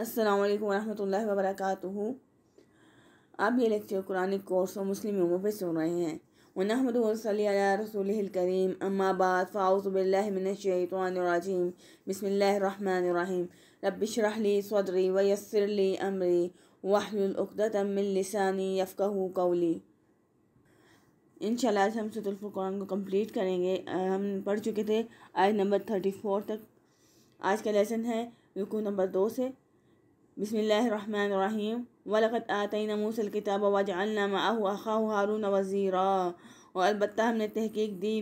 अस्सलाम वालेकुम रहमतुल्लाहि आप ये लेक्चर कुरान कोर्स और मुस्लिम लोगों पर सुन रहे हैं वनहमद रसूल करीम अम्माबाद फ़ाउज़बिल्लिनशैतवानरजीम बसमीम रबशरहली सदरी वयसरली अमरी वाहलुलदातमिलसानी यफ़क़ू कौली इन आज हम सतुल्फ़ुरान को कम्प्लीट करेंगे हम पढ़ चुके थे आज नंबर थर्टी फोर तक आज का लेसन है रुकू नंबर दो से बसमीम वलकत आतना मूसल किताब वजालना हारून वज़ी और अलबत् हमने तहकीक दी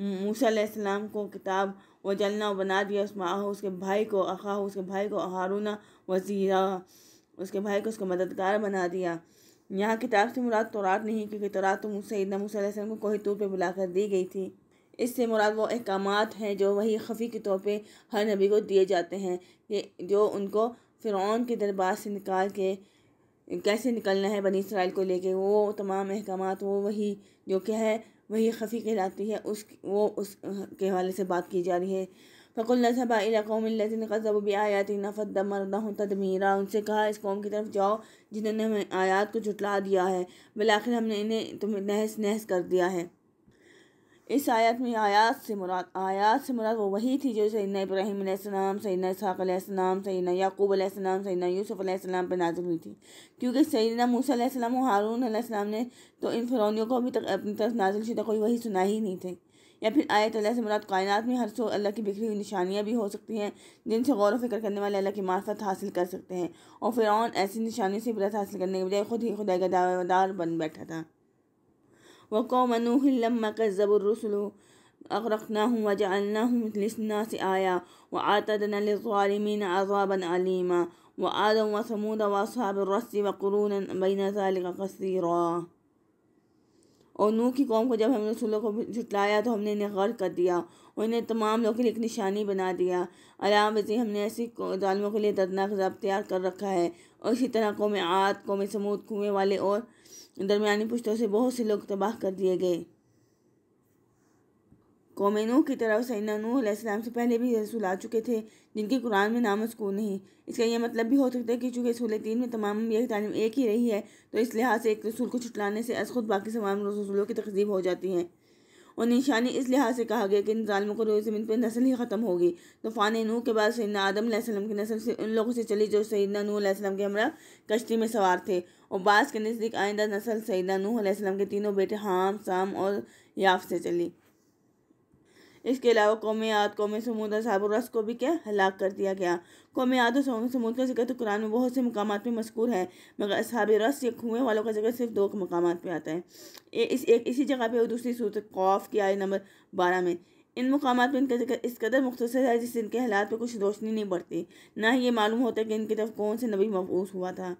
मूसम को किताब व वजलना बना दिया उस माह उसके भाई को अखा उसके भाई को हारून वज़ीरा उसके भाई को उसको मददगार बना दिया यहाँ किताब से मुराद तौरात नहीं क्योंकि तौरात तो मुझसे मूसम को कोई तौर पर बुलाकर दी गई थी इससे मुराद वो अहकाम हैं जो वही खफ़ी के तौर पर हर नबी को दिए जाते हैं ये जो उनको फ़िरौन के दरबार से निकाल के कैसे निकलना है बनी इसराइल को लेके वो तमाम अहकाम वो वही जो क्या है वही खफ़ी कहलाती है उस वो उस के हवाले से बात की जा रही है फ़कुल नसबा कौमिन कज़ब आयात नफ़त दमरदा तदमीरा उनसे कहा इस कौम की तरफ जाओ जिन्होंने हमें आयात को जुटला दिया है बिलाखिर हमने इन्हें तुम्हें नहस नहस कर दिया है इस आयत में आयात से मुराद आयात से मुराद वो वही थी जो सैदना इब्राहिम सैदना इसहाक़ाम सैदना याकूब सैदना यूसुफ़ यूसुफ़्लाम पर नाजिल हुई थी क्योंकि सैदना मूसम और हारून ने तो इन फ़रौनियों को अभी तक अपनी तरफ नाजिल शुदा कोई वही सुना ही नहीं थे या फिर आयत अल्लाह से मुराद कायनात में हर सो अल्लाह की बिखरी हुई निशानियाँ भी हो सकती हैं जिनसे गौर फिक्र करने वाले अल्लाह की मार्फत हासिल कर सकते हैं और फिर ऐसी निशानियों से इबरत हासिल करने के बजाय खुद ही खुदा का दावेदार बन बैठा था वक़ौम नूह लम्मा कज़बरसल अगरकनाहम वजालनाहम लिसनास आया व आतदन लमिन अजाबन अलीमा व आदम व समूद वसाबरस वक़रून बिन कसरा और नूह की कौम को जब हमने रसूलों को जुटलाया तो हमने इन्हें गर्व कर दिया उन्हें तमाम लोगों के लिए एक निशानी बना दिया अलाम हमने ऐसी ालमों के लिए दर्दनाक जब तैयार कर रखा है और इसी तरह कौम आत कौम समूद कुएँ वाले और दरमियानी पुश्तों से बहुत से लोग तबाह कर दिए गए कौम की तरफ सैना नूसम से पहले भी रसूल आ चुके थे जिनके कुरान में नाम स्कून नहीं इसका यह मतलब भी हो सकता है कि चूँकि रसूल तीन में तमाम यह तालीम एक ही रही है तो इस लिहाज से एक रसूल को छुटलाने से अस खुद बाकी तमाम रसूलों की तकदीब हो जाती है और निशानी इस लिहाज से कहा गया कि इन ालमों को रोज़ ज़मीन पर नस्ल ही ख़त्म होगी तूफ़ान तो नू के बाद सैदना आदम आसलम की नस्ल से उन लोगों से चली जो सैदा नू के हमरा कश्ती में सवार थे और बास के नज़दीक आइंदा नसल सैदा नूह के तीनों बेटे हाम साम और याफ से चली इसके अलावा कौम आद कौम समूद असाब रस को भी क्या हलाक कर दिया गया कौमियात और कौम समूद का जिक्र तो कुरान में बहुत से मकाम में मशहूर है मगर साब रस या कुएँ वालों का जिक्र सिर्फ दो मकाम पर आता है इस एक इसी जगह पर और दूसरी सूरत कौफ़ की आय नंबर बारह में इन मकाम पर इनका जिक्र इस कदर मुख्तर है जिससे इनके हालात पर कुछ रोशनी नहीं बढ़ती ना ही ये मालूम होता कि इनकी तरफ कौन से नबी मफूस हुआ था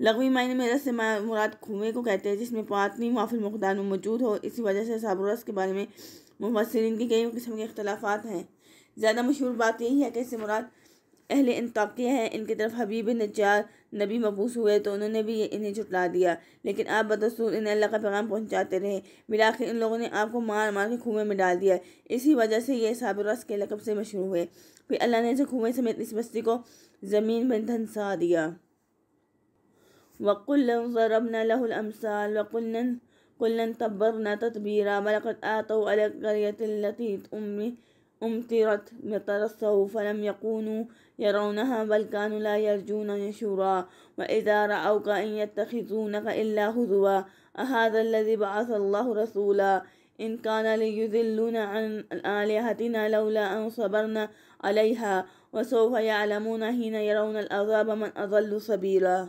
लगवी मायने में रस से मुराद कुएँ को कहते हैं जिसमें पातनी वाफिल मकदान में मौजूद हो इसी वजह से साबुरस के बारे में मुमसरीन की कई किस्म के अख्तलाफात हैं ज़्यादा मशहूर बात यही है कि इससे मुराद अहल इंताकिया हैं इनकी तरफ हबीब नजार नबी मबूस हुए तो उन्होंने भी इन्हें छुटला दिया लेकिन आप बदसूर इन्हें अल्लाह का पैगाम पहुँचाते रहे मिलाकर इन लोगों ने आपको मार मार के कुएँ में डाल दिया इसी वजह से ये साबिरस के लकब से मशहूर हुए फिर अल्लाह ने इसे खुएँ समेत इस बस्ती को ज़मीन में धनसा दिया वक़ुल ज़रबना كلا تبرنا تتبيرا ولقد آتوا على القرية التي أمطرت مطر السوء فلم يكونوا يرونها بل كانوا لا يرجون نشورا وإذا رأوك إن يتخذونك إلا هزوا أهذا الذي بعث الله رسولا إن كان ليذلنا عن آلهتنا لولا أن صبرنا عليها وسوف يعلمون حين يرون العذاب من أضل سبيلا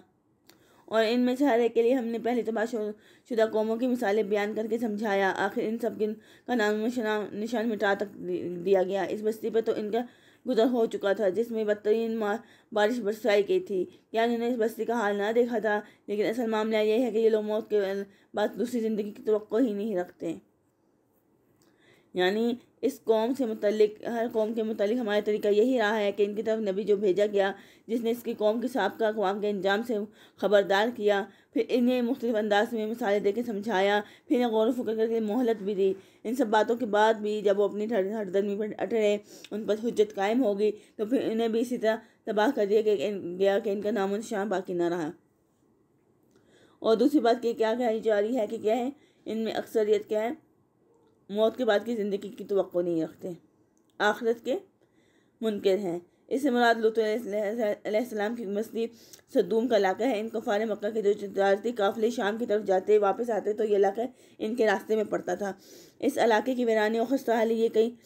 और इन में सहारे के लिए हमने पहले तबाह तो शुदा कौमों की मिसालें बयान करके समझाया आखिर इन सब का नाम निशान मिटा तक दिया गया इस बस्ती पर तो इनका गुजर हो चुका था जिसमें बदतरीन बारिश बरसाई गई थी क्या उन्होंने इस बस्ती का हाल ना देखा था लेकिन असल मामला यह है कि ये लोग मौत के बाद दूसरी ज़िंदगी की तो ही नहीं रखते यानी इस कौम से मतलब हर कौम के मतलब हमारा तरीका यही रहा है कि इनकी तरफ नबी जो भेजा गया जिसने इसकी कौम के सबका अकवाम के इंजाम से ख़बरदार किया फिर इन्हें मुख्तफ अंदाज में मिसालें के समझाया फिर इन्हें गौर फिक्र करके मोहलत भी दी इन सब बातों के बाद भी जब वो अपनी हरदर्मी पर अटे उन पर हजत कायम होगी तो फिर इन्हें भी इसी तरह तबाह कर दिया कि गया कि इनका नामो निशान बाकी ना रहा और दूसरी बात कि क्या कही जा रही है कि क्या है इनमें अक्सरियत क्या है मौत के बाद की ज़िंदगी की तो नहीं रखते आखरत के मुनकर हैं इससे मुराद लुतम की मस्ती सदूम का इलाका है इन कुफार मक् के जो तजारती काफिले शाम की तरफ जाते वापस आते तो ये इलाका इनके रास्ते में पड़ता था इस इलाके की वीरानी और खस्ता हाली ये कई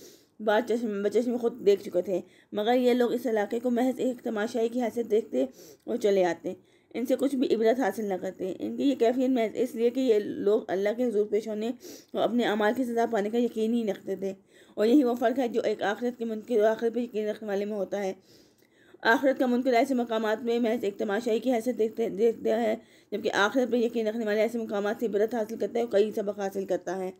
बार चश्म बचश्म खुद देख चुके थे मगर ये लोग इस इलाके को महज एक तमाशाई की हैसियत देखते और चले आते इनसे कुछ भी इबरत हासिल न करते इनकी ये कैफियत महज इसलिए कि ये लोग अल्लाह के जूर पेश होने और अपने अमाल की सजा पाने का यकीन ही रखते थे और यही वो फ़र्क है जो एक आखिरत के मुनकर आखिरत पर यकीन रखने वाले में होता है आखिरत का मुनकर ऐसे मकाम में महज एक तमाशाई की हैसियत देखते देखता है जबकि आखिरत पर यकीन रखने वाले ऐसे मकाम से इबरत हासिल करता है और कई सबक हासिल करता है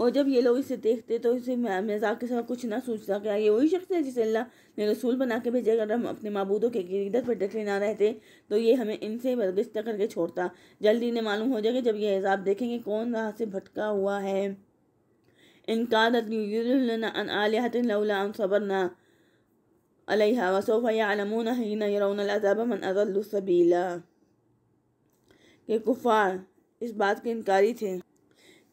और जब ये लोग इसे देखते तो इसे मजाक के साथ कुछ ना सोचता क्या ये वही शख्स है जिसे अल्लाह ने रसूल बना के भेजे अगर हम अपने मबूदों के गिरदत पर डटे ना रहते तो ये हमें इनसे बर्दिश्त करके छोड़ता जल्दी इन्हें मालूम हो जाएगा जब ये एजाब देखेंगे कौन राह से भटका हुआ है कुफ़ार इस बात के इनकारी थे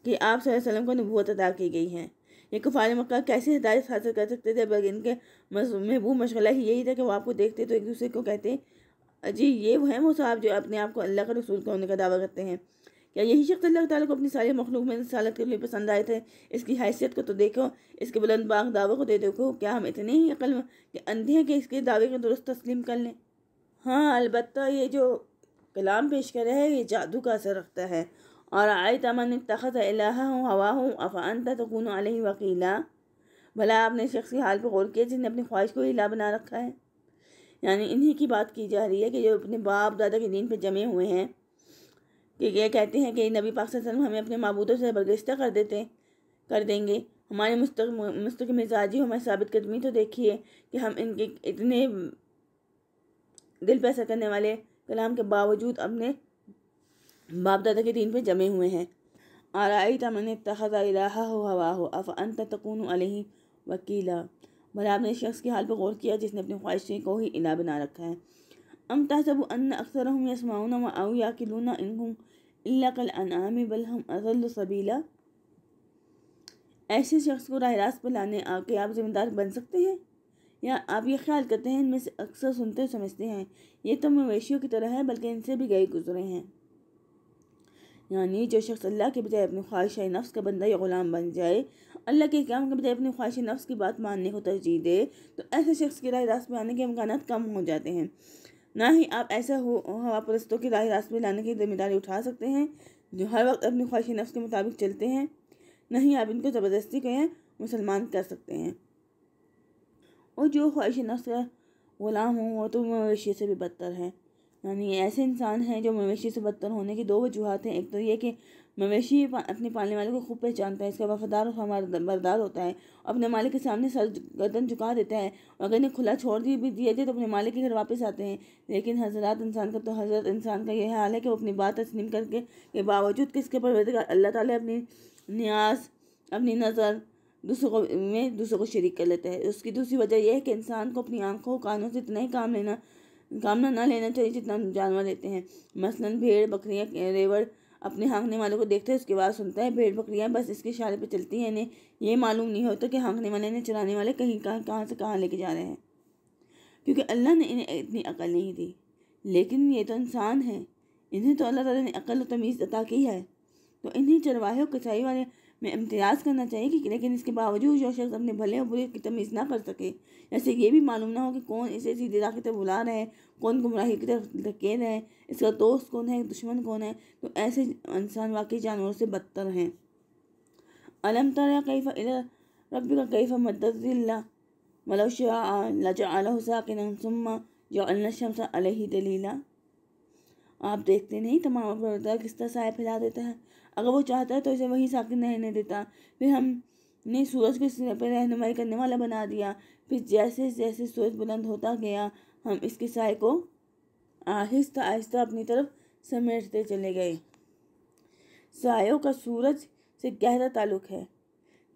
कि आप वसल्लम को नबूत अदा की गई है ये कुफार मक्का कैसी हिदायत हासिल कर सकते थे बल्कि इनके महबूब मशगला ही यही था कि वो आपको देखते तो एक दूसरे को कहते जी ये वो हैं वो साहब जो अपने आप को अल्लाह का रसूल होने का दावा करते हैं क्या यही शख्स अल्लाह ताली को अपनी सारी मखलूक में सालत के लिए पसंद आए थे इसकी हैसियत को तो देखो इसके बुलंद बाग दावे को दे देखो क्या हम इतने ही अकल कि अंधे हैं कि इसके दावे को दुरुस्त तस्लीम कर लें हाँ अलबत् ये जो कलाम पेश कर रहा है ये जादू का असर रखता है और आय तमन तखत अल्लाह हवा हूँ अफ़ानता तो कून अलही वकीला भला आपने शख्स की हाल पर गौर किया जिसने अपनी ख्वाहिश को हिला बना रखा है यानी इन्हीं की बात की जा रही है कि जो अपने बाप दादा के दिन पर जमे हुए हैं कि ये कहते हैं कि नबी पाक वसल्लम हमें अपने मबूदों से बरगश्ता कर देते कर देंगे हमारे मुस्तक मुस्तक मिजाजी हमारी साबित कदमी तो देखिए कि हम इनके इतने दिल पैसा करने वाले कलाम के बावजूद अपने बाप दादा के दिन पे जमे हुए हैं आई तमन तखजा हो हवा हो अफ अन तकून अलही वकीला भला आपने शख्स की हाल पर गौर किया जिसने अपनी ख्वाहिशें को ही इला बना रखा है अम तहसब अन अक्सर हम यसमाउन व आऊ या इन हूँ अल्ला कल अनाम बल हम अजल सबीला ऐसे शख्स को राह रास्त पर लाने आके आप जिम्मेदार बन सकते हैं या आप ये ख्याल करते हैं इनमें से अक्सर सुनते समझते हैं ये तो मवेशियों की तरह है बल्कि इनसे भी गए गुजरे हैं यानी जो शख्स अल्लाह के बजाय अपनी ख्वाहिश नफ्स का बंदा या ग़ुलाम बन जाए अल्लाह के काम के बजाय अपनी ख्वाहिश नफ्स की बात मानने को तरजीह दे तो ऐसे शख्स के राय रास्त में आने के अमकान कम हो जाते हैं ना ही आप ऐसा हो हवा परस्तों की राह रास्त में लाने की जिम्मेदारी उठा सकते हैं जो हर वक्त अपनी ख्वाहिश नफ्स के मुताबिक चलते हैं ना ही आप इनको ज़बरदस्ती कहें मुसलमान कर सकते हैं और जो ख्वाहिश नफ्स का ग़ुलाम हो वो तो मवेशी से भी बदतर है यानी ऐसे इंसान हैं जो मवेशी से बदतर होने की दो वजूहत हैं एक तो ये कि मवेशी अपने पालने वाले को खूब पहचानता है इसका वफादार और हमारा बरदार होता है अपने मालिक के सामने सर गर्दन झुका देता है और अगर इन्हें खुला छोड़ दिए भी दिया जाए तो अपने मालिक के घर वापस आते हैं लेकिन हजरत इंसान का तो हजरत इंसान का यह हाल है कि वो अपनी बात तस्लीम करके के बावजूद कि इसके अल्लाह ताली अपनी न्याज अपनी नज़र दूसरों को में दूसरों को शरीक कर लेता है उसकी दूसरी वजह यह है कि इंसान को अपनी आंखों कानों से इतना ही काम लेना कामना ना लेना चाहिए जितना जानवर लेते हैं मसलन भेड़ बकरियाँ रेवड़ अपने हाँकने वाले को देखते हैं उसके बाद सुनता है भेड़ बकरियाँ बस इसके इशारे पर चलती हैं इन्हें ये मालूम नहीं होता कि हाँकने वाले इन्हें चलाने वाले कहीं कहाँ कहाँ से कहाँ लेके जा रहे हैं क्योंकि अल्लाह ने इन्हें इतनी अकल नहीं दी लेकिन ये तो इंसान है इन्हें तो अल्लाह तला ने अकल और तमीज़ अता की है तो इन्हीं चरवाहे और कचाई वाले में इम्तियाज़ करना चाहिए कि लेकिन इसके बावजूद जो शख्स अपने भले और बुरे की तमीज़ ना कर सके जैसे ये भी मालूम ना हो कि कौन इसे सीधे राह की तरफ बुला रहे हैं कौन गुमराही की तरफ धकेल रहे हैं इसका दोस्त कौन है दुश्मन कौन है तो ऐसे इंसान वाकई जानवरों से बदतर हैं अलम तर कैफ़ा रब का कैफ़ा मददिल्ला मलोशा लजा के जो अलही दलीला आप देखते नहीं तमाम तो पर्दा किस तरह साय फैला देता है अगर वो चाहता है तो इसे वहीं साकिन रहने देता फिर हमने सूरज को सिरे पर रहनुमाई करने वाला बना दिया फिर जैसे जैसे सूरज बुलंद होता गया हम इसके साय को आहिस्ता आहिस्ता अपनी तरफ समेटते चले गए सायों का सूरज से गहरा ताल्लुक है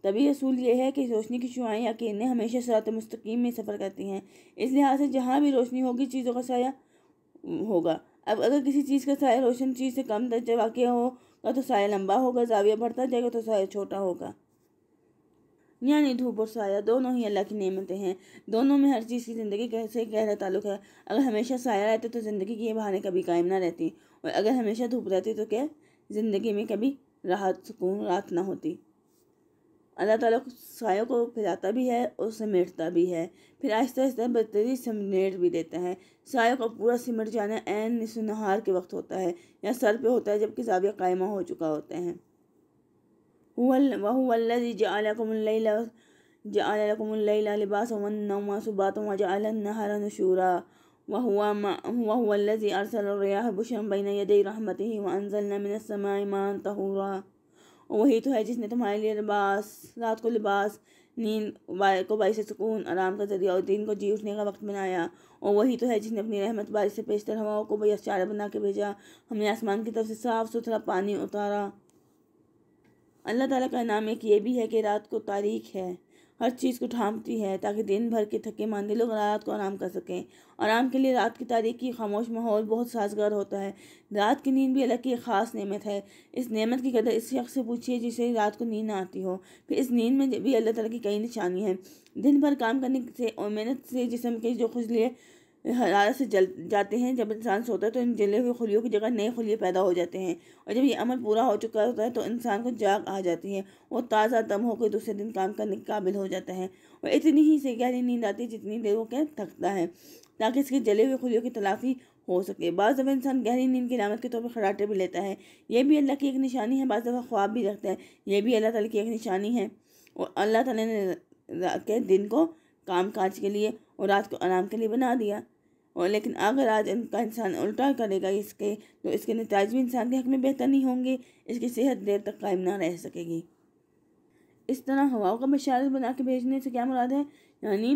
तभी असूल यह है कि रोशनी की शुआएँ या हमेशा सरात मस्तकीम में सफ़र करती हैं इस लिहाज से जहाँ भी रोशनी होगी चीज़ों का साया होगा अब अगर किसी चीज़ का साया रोशन चीज़ से कम दर्जा वाक़ होगा तो, तो साया लंबा होगा जाविया बढ़ता जाएगा तो साया छोटा होगा यानी धूप और साया दोनों ही अल्लाह की नियमतें हैं दोनों में हर चीज़ की ज़िंदगी कैसे गहरा ताल्लुक है अगर हमेशा साया रहता तो ज़िंदगी की ये बहाने कभी कायम ना रहती और अगर हमेशा धूप रहती तो क्या ज़िंदगी में कभी राहत सुकून रात ना होती अल्लाह ताला सायों को फैलाता भी है और समेटता भी है फिर आहिस्ता आहिस्ता बदतरी समेट भी देता है सायों का पूरा सिमट जाना एन सुनहार के वक्त होता है या सर पे होता है जबकि जाविया कायमा हो चुका होता है वह लिबास नशूरा वहुआ वहुअल्लज़ी अरसल रियाह बुशरम बैन यदई रहमतिही वअंज़लना मिनस समाई मान तहूरा वही तो है जिसने तुम्हारे लिए लिबास रात को लिबास नींद को बारिश सुकून आराम का जरिया और दिन को जी उठने का वक्त बनाया और वही तो है जिसने अपनी रहमत बारिश से पेशतर हवाओं को बस चारा बना के भेजा हमने आसमान की तरफ से साफ़ सुथरा पानी उतारा अल्लाह ताला का नाम एक ये भी है कि रात को तारीख है हर चीज़ को ठामती है ताकि दिन भर के थके मांदे लोग रात को आराम कर सकें आराम के लिए रात की तारीखी खामोश माहौल बहुत साजगार होता है रात की नींद भी अलग की ख़ास नेमत है इस नेमत की कदर इस शख्स से पूछिए जिसे रात को नींद आती हो फिर इस नींद में भी अल्लाह तला की कई निशानी है दिन भर काम करने से और मेहनत से जिसम के जो खुजलिए हरारत से जल जाते हैं जब इंसान सोता है तो इन जले हुए खुलियों की जगह नए खुलिये पैदा हो जाते हैं और जब ये अमल पूरा हो चुका होता है तो इंसान को जाग आ जाती है वो ताज़ा दम होकर दूसरे दिन काम करने के काबिल हो जाता है और इतनी ही से गहरी नींद आती है जितनी देर वो क्या थकता है ताकि इसके जले हुए खुलियों की तलाफी हो सके बाद दफ़ा इंसान गहरी नींद की नामत के तौर पर खराटे भी लेता है यह भी अल्लाह की एक निशानी है बाद दफ़ा ख्वाब भी रखता है यह भी अल्लाह ताली की एक निशानी है और अल्लाह ताली ने के दिन को काम काज के लिए और रात को आराम के लिए बना दिया और लेकिन अगर आज इनका इंसान उल्टा करेगा इसके तो इसके नतज भी इंसान के हक में बेहतर नहीं होंगे इसकी सेहत देर तक कायम ना रह सकेगी इस तरह हवाओं का बशारत बना के भेजने से क्या मुराद है यानी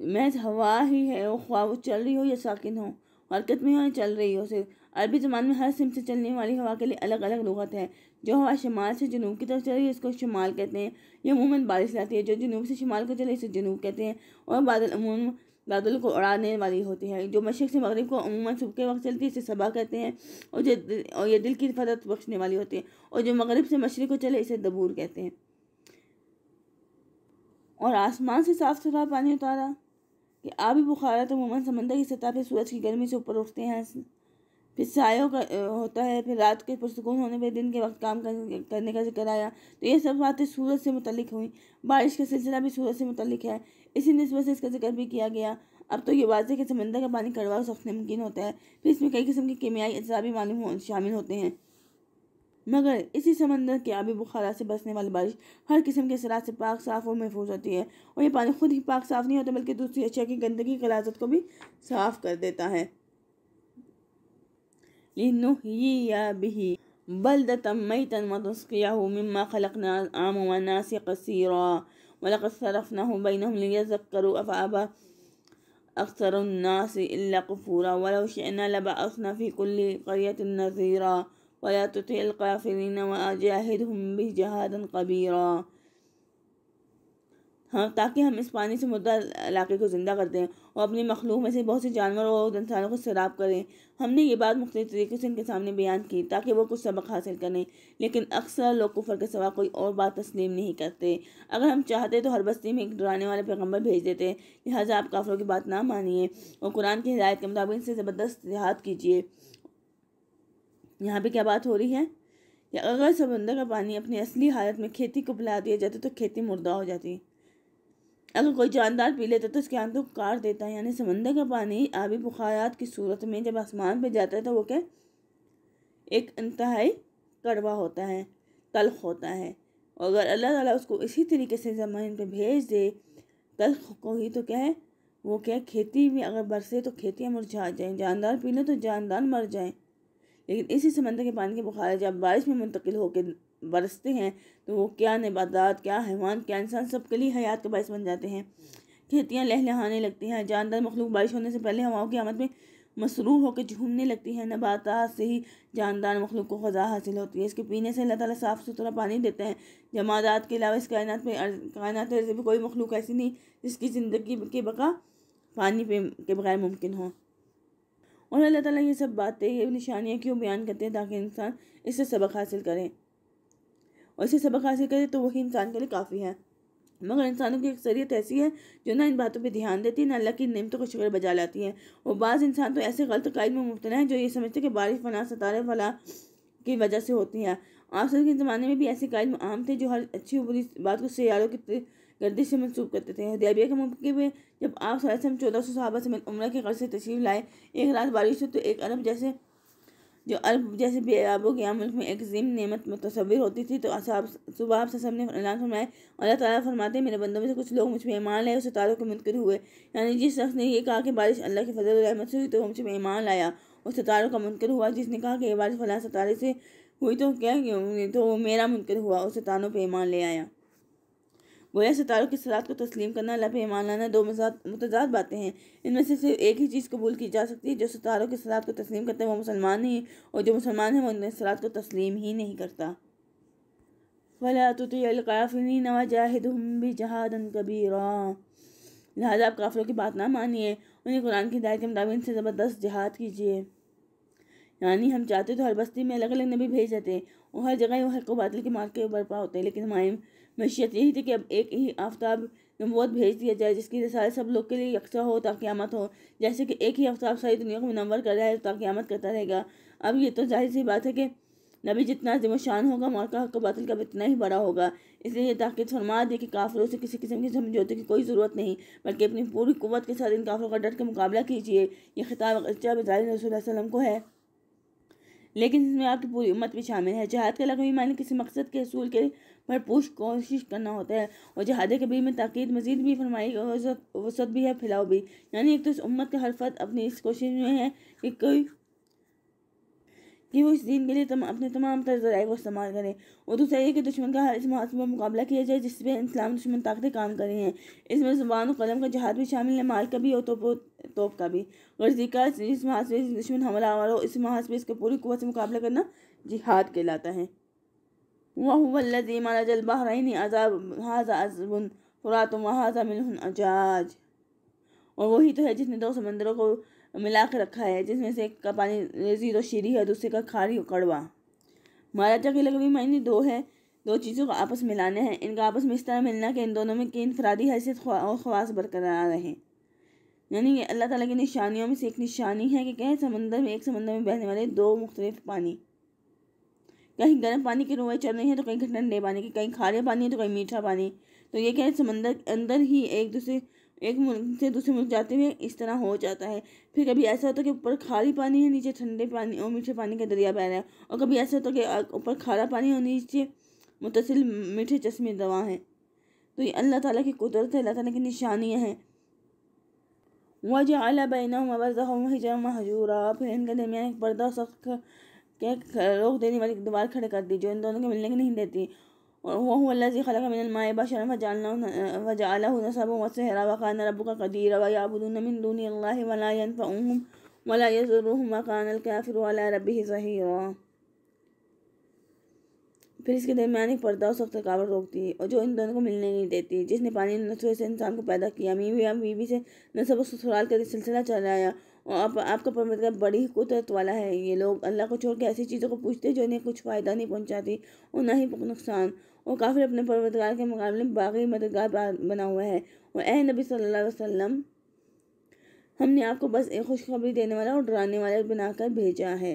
महज हवा ही है वो ख्वाब चल रही हो या साकिन हो हरकत में हो या चल रही हो सिर्फ अरबी ज़बान में हर सिम से चलने वाली हवा के लिए अलग अलग लगत है जो हवा शमाल से जनूब की तरफ चल रही है इसको शुमाल कहते हैं ये अमूमन बारिश लाती है जो जनूब से शुमाल को चले इसे जनूब कहते हैं और बादल अमूमन बादल को उड़ाने वाली होती है जो मशरक से मगरब को अमूमन सुबह के वक्त चलती है इसे सबा कहते हैं और जो और ये दिल की हिफाजत बख्शने वाली होती है और जो मगरब से मशरक को चले इसे दबूर कहते हैं और आसमान से साफ़ सुथरा पानी उतारा कि आप ही बुखार तो अमूमन समंदर की सतह पर सूरज की गर्मी से ऊपर उठते हैं फिर सायों का होता है फिर रात के पुरसकून होने पर दिन के वक्त काम कर, करने का जिक्र आया तो ये सब बातें सूरज से मुतलिक हुई बारिश का सिलसिला भी सूरज से मुतलिक है इसी नस्बत से इसका जिक्र भी किया गया अब तो ये वाजह कि समंदर का पानी कड़वा और सख्त मुमकिन होता है फिर इसमें कई किस्म के कीमियाई अज्जा भी मालूम हो शामिल होते हैं मगर इसी समंदर के आबी बुखारा से बसने वाली बारिश हर किस्म के असरात से पाक साफ और महफूज होती है और ये पानी खुद ही पाक साफ नहीं होता बल्कि दूसरी अशिया की गंदगी गलाजत को भी साफ कर देता है बल्द बिही बलदतम मैतन वतस्कियाहु मिम्मा खलकना आम से कसीरा ولقد صرفناه بينهم ليذكروا أفأبى أكثر الناس إلا كفورا ولو شئنا لبعثنا في كل قرية نذيرا ولا تطع الكافرين وأجاهدهم بجهاد كبيرا हाँ ताकि हम इस पानी से मुर्दा इलाके को ज़िंदा कर दें और अपनी मखलूक में से बहुत से जानवरों और इंसानों को शराब करें हमने ये बात मुख्त तरीके से इनके सामने बयान की ताकि वो कुछ सबक हासिल करें लेकिन अक्सर लोग कुफर के सवा कोई और बात तस्लीम नहीं करते अगर हम चाहते तो हर बस्ती में एक डराने वाले पैगम्बर भेज देते लिहाजा आप काफरों की बात ना मानिए और कुरान की हिदायत के मुताबिक इनसे ज़बरदस्त लिहात कीजिए यहाँ पर क्या बात हो रही है या अगर समंदर का पानी अपनी असली हालत में खेती को बुला दिया जाता तो खेती मुर्दा हो जाती अगर कोई जानदार पी लेता तो उसके आंतों को काट देता है यानी समंदर का पानी आबी बुखारात की सूरत में जब आसमान पर जाता है तो वो क्या एक इंतहाई कड़वा होता है तलख होता है और अगर अल्लाह ताला उसको इसी तरीके से ज़मीन पे भेज दे तलख को ही तो क्या है वो क्या है खेती में अगर बरसे तो खेतियाँ मुरझा जाएँ जानदार पी लें तो जानदार मर जाएँ लेकिन इसी समंदर के पानी के बुखार जब बारिश में मुंतकिल होकर बरसते हैं तो वो क्या नबादात क्या हैवान क्या इंसान सब के लिए हयात का बायस बन जाते हैं खेतियाँ लहलहाने लगती हैं जानदार मखलूक बारिश होने से पहले हवाओं की आमद में मसरूर होकर झूमने लगती हैं नबाता से ही जानदार मखलूक को ख़जा हासिल होती है इसके पीने से अल्लाह ताला साफ़ सुथरा पानी देते हैं जमादात के अलावा इस कायनात में कायनात से भी कोई मखलूक ऐसी नहीं जिसकी ज़िंदगी के बका पानी पे के बगैर मुमकिन हो और अल्लाह ताला ये सब बातें ये निशानियाँ क्यों बयान करते हैं ताकि इंसान इससे सबक हासिल करें और इसे सबक हासिल करे तो वही इंसान के लिए काफ़ी है मगर इंसानों की अक्सरियत ऐसी है जो ना इन बातों पर ध्यान देती है ना अल्लाह की नियमतों को शिक्र बजा लाती है और बाज़ इंसान तो ऐसे गलत कायद में मुबतला है जो ये समझते हैं कि बारिश फला सतारे फला की वजह से होती है आप के ज़माने में भी ऐसे कायद आम थे जो हर अच्छी बुरी बात को सयारों की गर्दिश से मनसूब करते थे हदैबिया के मौके पर जब आप चौदह सौ साहबा समेत उम्र के घर से तशरीफ लाए एक रात बारिश हो तो एक अरब जैसे जो अरब जैसे अरबों के मुल्क में एक जीम नियमत मुतसवर होती थी तो सुबह आप सब ने ऐलान फरमाया अल्लाह ताला फरमाते मेरे बंदों में से कुछ लोग मुझ मेहमान लाए उस तारों के मुनकर हुए यानी जिस शख्स ने यह कहा कि बारिश अल्लाह के फजल रहमत से हुई तो मुझे में लाया उस तारों का मुनकर हुआ जिसने कहा कि ये बारिश फला सतारे से हुई तो क्या तो मेरा मुनकर हुआ उस तारों पर ईमान ले आया गोया सितारों की सलात को तस्लीम करना लब ईमानाना दो मतजाद बातें हैं इनमें से सिर्फ एक ही चीज़ कबूल की जा सकती है जो सितारों की सलात को तस्लीम करते हैं वो मुसलमान ही और जो मुसलमान हैं वो इन सरात को तस्लीम ही नहीं करता वला तुतफ़िनी नवा जाहिद भी जहादन कबीरा लिहाजा आप काफिलों की बात ना मानिए उन्हें कुरान की हिदायत के मुताबिक से ज़बरदस्त जहाद कीजिए यानी हम चाहते तो हर बस्ती में अलग अलग नबी भेज देते हैं और हर जगह वो हर बादल के मार्ग के बर्पा होते लेकिन हमारे मैशियत यही थी कि अब एक ही आफ्ताब नमवत भेज दिया जाए जिसकी रसाल सब लोग के लिए यकसा हो ताकि आमद हो जैसे कि एक ही आफ्ताब सारी दुनिया को मुनवर कर रहा है ताकि तो आमद करता रहेगा अब ये तो जाहिर सी बात है कि नबी जितना अजम शान होगा मौका हक बातल का इतना ही बड़ा होगा इसलिए यह ताकत फरमा दे कि काफरों से किसी किस्म की समझौते की कोई ज़रूरत नहीं बल्कि अपनी पूरी कुत के साथ इन काफरों का डट के मुकाबला कीजिए यह खिताब अच्छा रसूल वसलम को है लेकिन इसमें आपकी पूरी उम्मत भी शामिल है जहाद का लगवी मान किसी मकसद के असूल के पर पुश कोशिश करना होता है और जहाद कबीर में ताक़ीद मजीद भी फरमाई वसत भी है फैलाओ भी यानी एक तो इस उम्मत का हर अपनी इस कोशिश में है कि कोई कि वो इस दिन के लिए तम, अपने तमाम तर जराए को इस्तेमाल करें और दूसरा ये कि दुश्मन का हर इस्तेमाल में मुकाबला किया जाए जिस पर इस्लाम दुश्मन ताकतें काम कर रही हैं इसमें जुबान और कलम का जहाद भी शामिल है माल का भी और तोपो तोप का भी गर्जी का इस महाज दुश्मन हमला और इस महाज इसका पूरी कुत से मुकाबला करना जिहाद कहलाता है وهو الذي مرج البحرين عذاب هذا عذب فرات وهذا ملح أجاج और वही तो है जिसने दो समंदरों को मिला के रखा है जिसमें से एक का पानी लजीज और शीरी है दूसरे का खारी और कड़वा महाराजा के लकवी मायने दो है दो चीज़ों को आपस मिलाने हैं इनका आपस में इस तरह मिलना कि इन दोनों में कि इनफरादी हैसियत और खवास बरकरार रहे यानी कि अल्लाह ताला की निशानियों में से एक निशानी है कि कहें समंदर में एक समंदर में बहने वाले दो मुख्तलिफ पानी कहीं गर्म पानी की रुआई चल रही है तो कहीं ठंडे पानी की कहीं खारे पानी है तो कहीं मीठा पानी तो ये क्या है समंदर अंदर ही एक दूसरे एक मुल्क से दूसरे मुल्क जाते हुए इस तरह हो जाता है फिर कभी ऐसा होता है कि ऊपर खारी पानी है नीचे ठंडे पानी और मीठे पानी का दरिया बह रहा है और कभी ऐसा होता है कि ऊपर खारा पानी और नीचे मुतसिल मीठे चश्मे दवा हैं तो ये अल्लाह ताला की कुदरत है अल्लाह ताला की निशानियाँ हैं वह वजह बैन वजह हजूरा फिर इनके दरमियान एक पर्दा सख्त क्या रोक देने वाली दीवार खड़े कर दी जो इन दोनों को मिलने की नहीं देती और वह अल्लाह हुजी खलक मिनल माए बशर वजाला नसब वसहरा वकान रबू का कदीर वयाबुदून मिन दूनी अल्लाह वला यनफउहुम वला यज़ुरुहुम वकान फिर इसके दरमियान एक पर्दा उस वक्त रुकावट रोकती है और जो इन दोनों को मिलने नहीं देती जिसने पानी नसुए से इंसान को पैदा किया मीवी या बीवी से नसब ससुराल का सिलसिला चलाया आप, आपका परवरदगार बड़ी ही कुदरत वाला है ये लोग अल्लाह को छोड़ के ऐसी चीज़ों को पूछते जो इन्हें कुछ फ़ायदा नहीं पहुँचाती और ना ही नुकसान और काफ़ी अपने परवरदगार के मुकाबले में बागी मददगार बना हुआ है और ए नबी सल्लल्लाहु अलैहि वसल्लम हमने आपको बस एक खुशखबरी देने वाला और डराने वाला बनाकर भेजा है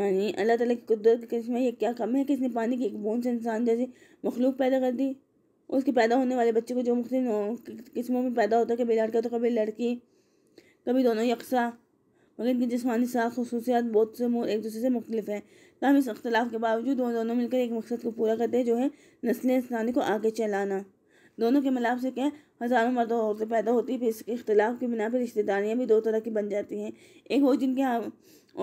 यानी अल्लाह ताला की कुदरत के किस्म ये क्या कम है कि इसने पानी की एक बूंद से इंसान जैसी मखलूक पैदा कर दी उसके पैदा होने वाले बच्चे को जो मुख्तु किस्मों में पैदा होता है कभी लड़का तो कभी लड़की कभी दोनों ही यकसा मगर इनकी जिसमानी साख खसूसियात बहुत से मोर एक दूसरे से मुख्तलिफ हैं तमाम तो इस अख्तलाफ के बावजूद वो दोनों मिलकर एक मकसद को पूरा करते हैं जो है नस्ल इंसानी को आगे चलाना दोनों के मिलाप से क्या हज़ारों मर्दों और औरतें पैदा होती है फिर इसके अख्तिलाफ के बिना पर रिश्तेदारियाँ भी दो तरह की बन जाती हैं एक वो जिनके यहाँ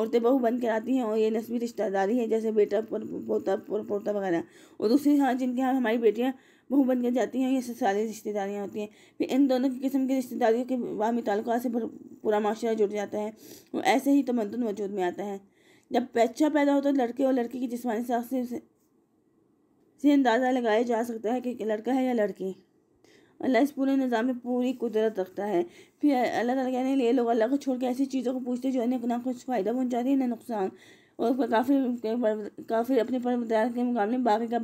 औरतें बहू बन कर आती हैं और ये नस्बी रिश्तेदारी है जैसे बेटा पर पोता पर पोता वगैरह और दूसरी हाँ जिनके यहाँ हमारी बेटियाँ बहू कर जाती हैं ये सारी रिश्तेदारियाँ होती हैं फिर इन दोनों की किस्म की रिश्तेदारियों के बामी तल्क से पूरा माशरा जुड़ जाता है और ऐसे ही तमदन वजूद में आता है जब बच्चा पैदा होता तो लड़के और लड़की की जिसमानी साख से से अंदाज़ा लगाया जा सकता है कि लड़का है या लड़की अल्लाह इस पूरे निज़ाम में पूरी कुदरत रखता है फिर अल्लाह ताला कहने लिए लोग अल्लाह को छोड़ के ऐसी चीज़ों को पूछते जो इन्हें ना कुछ फ़ायदा पहुँचाती है ना नुकसान और काफी काफी अपने परवदार के मुकाबले बाकी का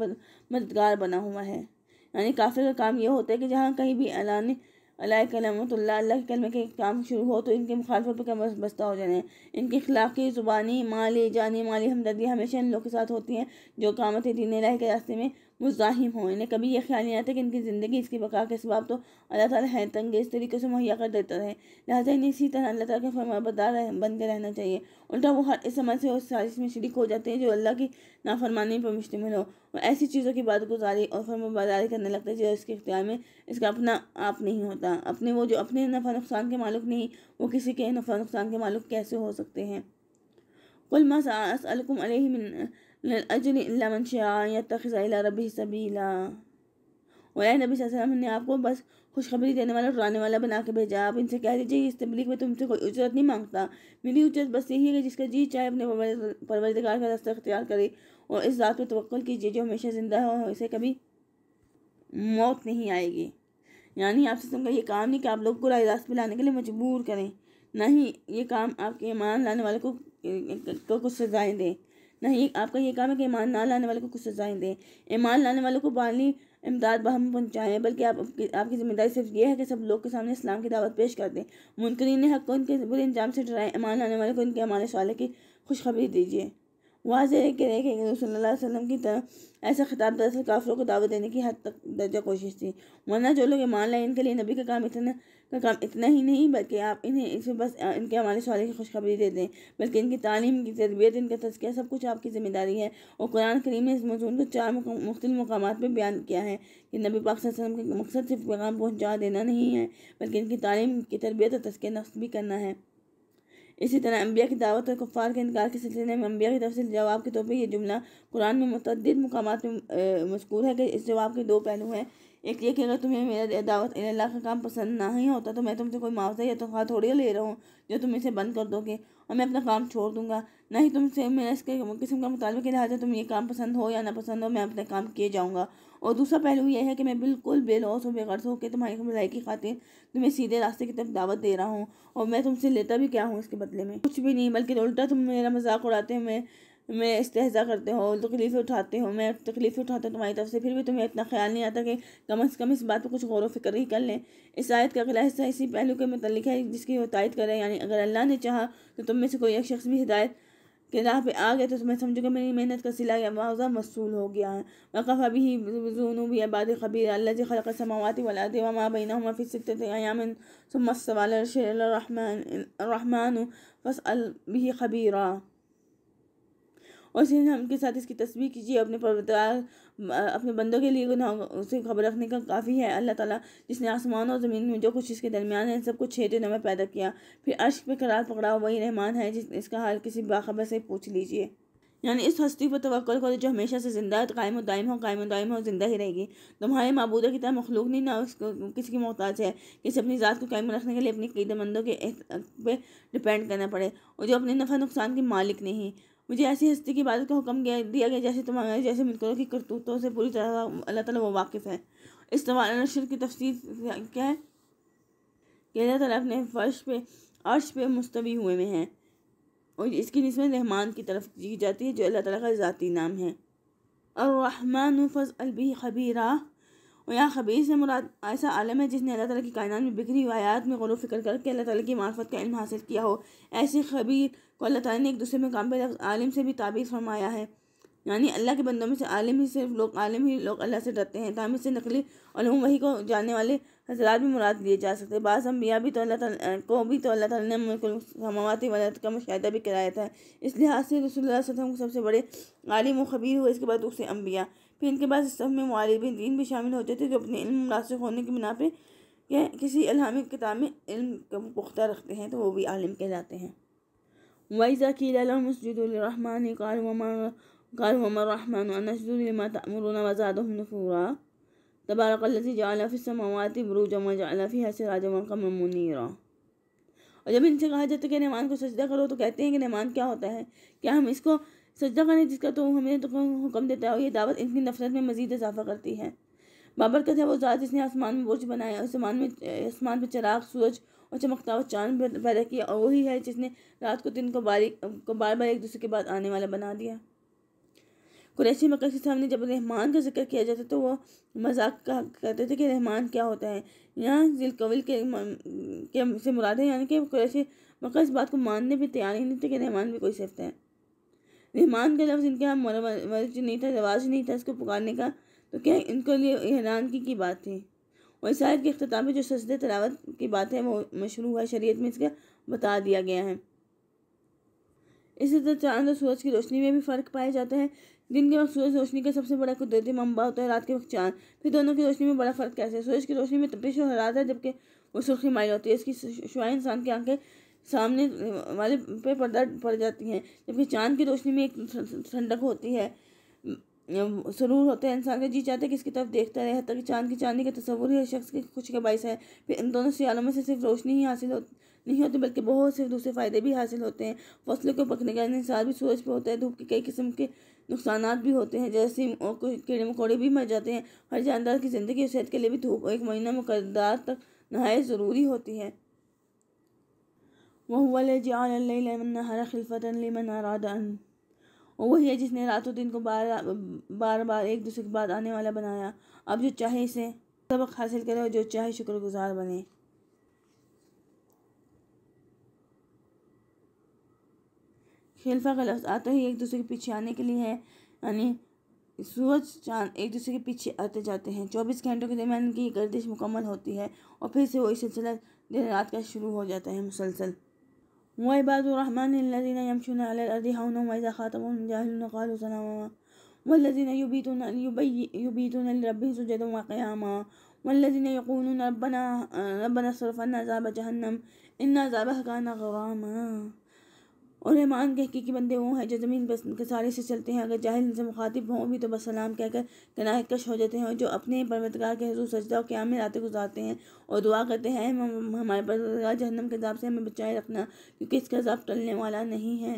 मददगार बना हुआ है यानी काफिर का काम यह होता है कि जहाँ कहीं भी अलान तो अल्लाह कलमतल्ला अल्लाह के कलमे के काम शुरू हो तो इनके मुखालफों पर कम बस्ता हो जाने इनके खिलाफ की ज़ुबानी माली जानी माली हमदर्दी हमेशा इन लोगों के साथ होती हैं जो कामत दीन के रास्ते में मुजाहिम हों इन्हें कभी यह ख्याल नहीं आता कि इनकी ज़िंदगी इसकी बका के सबाब तो अल्लाह ताला है इस तरीके से मुहैया कर देता रहे लिहाजा इन्हें इसी तरह अल्लाह ताला के फरमाबदार बन के रहना चाहिए उल्टा वो हर इस समय से उस साजिश में शरीक हो जाते हैं जो अल्लाह की नाफरमानी पर मुश्तमिल हो और ऐसी चीज़ों की बात गुजारी और फरमाबरदारी करने लगता है जो इसके इख्तियार में इसका अपना आप नहीं होता अपने वो जो अपने नफ़ा नुकसान के मालिक नहीं वो किसी के नफ़ा नुकसान के मालिक कैसे हो सकते हैं कुल मसलकुम अजर इल्ला मन या तखज़ अला रब सबीला और नबी वसल्लम ने आपको बस खुशखबरी देने वाला उठाने वाला बना के भेजा आप इनसे कह दीजिए इस तबलीग में तुमसे कोई उजरत नहीं मांगता मेरी उजरत बस यही है कि जिसका जी चाहे अपने परवरदगार का रास्ता अख्तियार करे और इस रात पर तवक्ल कीजिए जो हमेशा ज़िंदा हो इसे कभी मौत नहीं आएगी यानी आपसे तुमका ये काम नहीं कि आप लोग को राय रास्त पर लाने के लिए मजबूर करें ना ही ये काम आपके ईमान लाने वाले को, को कुछ सजाएं दें ही आपका ये काम है कि ईमान ना लाने वाले को कुछ सजाएं दें ईमान लाने वालों को बाली इमदाद बहम पहुँचाएँ बल्कि आप, आपकी ज़िम्मेदारी सिर्फ ये है कि सब लोग के सामने इस्लाम की दावत पेश कर दें मुनकरीन हक को इनके बुरे इंजाम से डराएं ईमान लाने वाले को इनके अमान सवाल की खुशखबरी दीजिए वाज करें कि वसलम की तरह ऐसा खिताब दरअसल काफिलों को दावत देने की हद तक दर्जा कोशिश थी वरना जो लोग ईमान लाए इनके लिए नबी का काम इतना का काम इतना ही नहीं बल्कि आप इन्हें इसमें बस इनके हमारे सवाल की खुशखबरी दे दें बल्कि इनकी तालीम की तरबियत इनका तस्किया सब कुछ आपकी ज़िम्मेदारी है और कुरान करीम ने इस मजून को चार मुख्त मकाम पर बयान किया है कि नबी पाक वसल्लम का मकसद सिर्फ पैगाम पहुँचा देना नहीं है बल्कि इनकी तालीम की तरबियत और तस्किया नफ्स भी करना है इसी तरह अम्बिया की दावत और कुफ़ार के इनकार के सिलसिले में अम्बिया की तरफ से जवाब के तौर पर यह जुमला कुरान में मतद मकाम में है कि इस जवाब के दो पहलू हैं एक ये कि अगर तुम्हें मेरा दावत अल्लाह का काम पसंद ना ही होता तो मैं तुमसे कोई मुआवजा या तोहफा थोड़ी ले रहा हूँ जो तुम इसे बंद कर दोगे और मैं अपना काम छोड़ दूंगा ना ही तुमसे मेरा इसके किस्म का मुताबिक लिहाजा तुम ये काम पसंद हो या ना पसंद हो मैं अपने काम किए जाऊँगा और दूसरा पहलू यह है कि मैं बिल्कुल बेलौस और बेगर्स होकर तुम्हारी भलाई की खातिर तुम्हें सीधे रास्ते की तरफ दावत दे रहा हूँ और मैं तुमसे लेता भी क्या हूँ इसके बदले में कुछ भी नहीं बल्कि उल्टा तुम मेरा मजाक उड़ाते हुए मैं इस्तेजा करते हो तकलीफ़ें उठाते हो मैं तकलीफ़ें उठाता हूँ तुम्हारी तरफ से फिर भी तुम्हें इतना ख्याल नहीं आता कि कम अज़ कम इस बात पर कुछ गौर फिक्र ही कर लें इस आयत का अगला हिस्सा इसी पहलू के मतलब है जिसकी वो तायद करें यानी अगर अल्लाह ने चाहा तो तुम में से कोई एक शख्स भी हिदायत के राह पे आ गए तो मैं समझो कि मेरी मेहनत का सिला या मुआवजा मसूल हो गया है वक़फ़ा भी जुनूब आबाद खबीर अल्लाह जी खलक फिर वलाद थे बिना सुमत सवाल शेर रहमान अल भी खबीरा और इसी ने के साथ इसकी तस्वीर कीजिए अपने परवतार अपने बंदों के लिए गुनाहों से खबर रखने का काफ़ी है अल्लाह ताला जिसने आसमान और ज़मीन में जो कुछ इसके दरमियान है सब कुछ छः दिनों में पैदा किया फिर अर्श पर करार पकड़ा वही रहमान है जिस इसका हाल किसी बाखबर से पूछ लीजिए यानी इस हस्ती पर तवक्ल करो जो हमेशा से ज़िंदा कायम दायम हो कायम दायम हो ज़िंदा ही रहेगी तुम्हारे मबूदों की तरह मखलूक नहीं ना उसको किसी की मोहताज है किसी अपनी ज़ात को कायम रखने के लिए अपनी कीदमंदों के पे डिपेंड करना पड़े और जो अपने नफ़ा नुकसान के मालिक नहीं मुझे ऐसी हस्ती की इबादत का हुक्म दिया गया जैसे तुम जैसे मिलकरों की करतूतों से पूरी तरह अल्लाह ताला वाकिफ़ है इस तवाल नशर की तफसीर क्या है कि अल्लाह ताला अपने फर्श पे अर्श पे मुस्तवी हुए में हैं और इसकी नस्बत रहमान की तरफ की जाती है जो अल्लाह ताला का ज़ाती नाम है और रहमान फ़ज़ अलबी खबीरा और यहाँ खबीर से मुराद ऐसा आलम है जिसने अल्लाह ताली की कायनात में बिखरी वायात में गौर फिक्र करके अल्लाह ताली की मार्फत का इल्म हासिल किया हो ऐसे खबीर को अल्लाह ताला ने एक दूसरे में काम पर आलिम से भी ताबीर फरमाया है यानी अल्लाह के बंदों में से आलम ही सिर्फ लोग आलम ही लोग अल्लाह से डरते हैं तामिर से नकली अलूम वही को जाने वाले हजरात भी मुराद लिए जा सकते हैं बाज़ अम्बिया भी तो अल्लाह को भी तो अल्लाह ताला ने समावती वलत का मुशाह भी कराया था इस लिहाज से रसोल्ला सबसे बड़े आलिम व खबीर हुए इसके बाद उसे अम्बिया फिर इनके बाद सब में मारबीन दीन भी शामिल होते थे जो अपने इल्म रासिक होने के बिना पर या किसी अलामी किताब में इल्म पुख्ता रखते हैं तो वो भी आलिम कहलाते हैं वैज़ा किलामसजरहमान कालमरहमान तमरून वज़ादम और जब इनसे कहा जाता है कि रहमान को सजदा करो तो कहते हैं कि रहमान क्या होता है क्या हम इसको सजदा खाने जिसका तो हमें तो हुक्म देता है और ये दावत इनकी नफरत में मजीद इजाफा करती है बाबरकत है वो ज़ात जिसने आसमान में बोझ बनाया आसमान में आसमान पर चराग सूरज और चमकता हुआ चांद पैदा किया और वही है जिसने रात को दिन को बारीक को बार बार एक दूसरे के बाद आने वाला बना दिया कुरैशी मक्का के सामने जब रहमान का जिक्र किया जाता तो वो मजाक कहते थे कि रहमान क्या होता है यहाँ जिलकवल के, के से मुराद है यानी कि कुरैशी मक्का इस बात को मानने पर तैयार ही नहीं थे कि रहमान भी कोई सिफत है रहमान का लफ्ज़ इनके यहाँ मर्ज नहीं था रवाज नहीं था इसको पुकारने का तो क्या इनके लिए हैरानगी की बात थी और शायर के अख्ताम में जो सजद तलावत की बात है वो मशरू है शरीत में इसका बता दिया गया है इसी तरह तो चांद और सूरज की रोशनी में भी फ़र्क पाया जाता है दिन के वक्त सूरज रोशनी का सबसे बड़ा कुदरती मंबा होता है रात के वक्त चांद फिर दोनों की रोशनी में बड़ा फ़र्क कैसे है सूरज की रोशनी में तपिश और हरात है जबकि वो सुर्खी माइल होती है इसकी शुआ इंसान की आंखें सामने वाले पे पर्दा पड़ जाती हैं जबकि चांद की रोशनी में एक ठंडक होती है सरूर होता है इंसान का जी चाहता है कि इसकी तरफ देखता रहे तक चांद की चांदी का तस्वुर ही शख्स की खुशी का बायस है फिर इन दोनों सियालों में से सिर्फ रोशनी ही हासिल हो नहीं होती बल्कि बहुत से दूसरे फ़ायदे भी हासिल होते हैं फसलों को पकने का इंसार भी सूरज पर होता है धूप के कई किस्म के नुकसान भी होते हैं जैसे कीड़े मकोड़े भी मर जाते हैं हर जानदार की ज़िंदगी और सेहत के लिए भी धूप एक महीना मुकदार तक नहाय ज़रूरी होती है वह लजी आल्लर खिलफता लिमन अरादान और वही है जिसने रातों दिन को बार बार बार एक दूसरे के बाद आने वाला बनाया अब जो चाहे इसे सबक हासिल करे और जो चाहे शुक्रगुजार बने खिलफा का लफ्ज़ आता ही एक दूसरे के पीछे आने के लिए है यानी सूरज चांद एक दूसरे के पीछे आते जाते हैं चौबीस घंटों के दरमियान की गर्दिश मुकम्मल होती है और फिर से वही सिलसिला देर रात का शुरू हो जाता है मुसलसल وعباد الرحمن الذين يمشون على الأرض هونا وإذا خاطبهم الجاهلون قالوا سلاما والذين يبيتون, يبيتون لربهم سجدا وقياما والذين يقولون ربنا ربنا صرف عنا عذاب جهنم إن عذابها كان غراما और रहमान के हकीकी बंदे वो हैं जो ज़मीन के सारे से चलते हैं अगर जाहिल इनसे मुखातिब हों भी तो बस सलाम कहकर कनाह कश हो जाते हैं और जो अपने परवतगार के हजू सजदा और क्याम में रातें गुजारते हैं और दुआ करते हैं हमारे परवतगार जहनम के अजाब से हमें बचाए रखना क्योंकि इसका अजाब टलने वाला नहीं है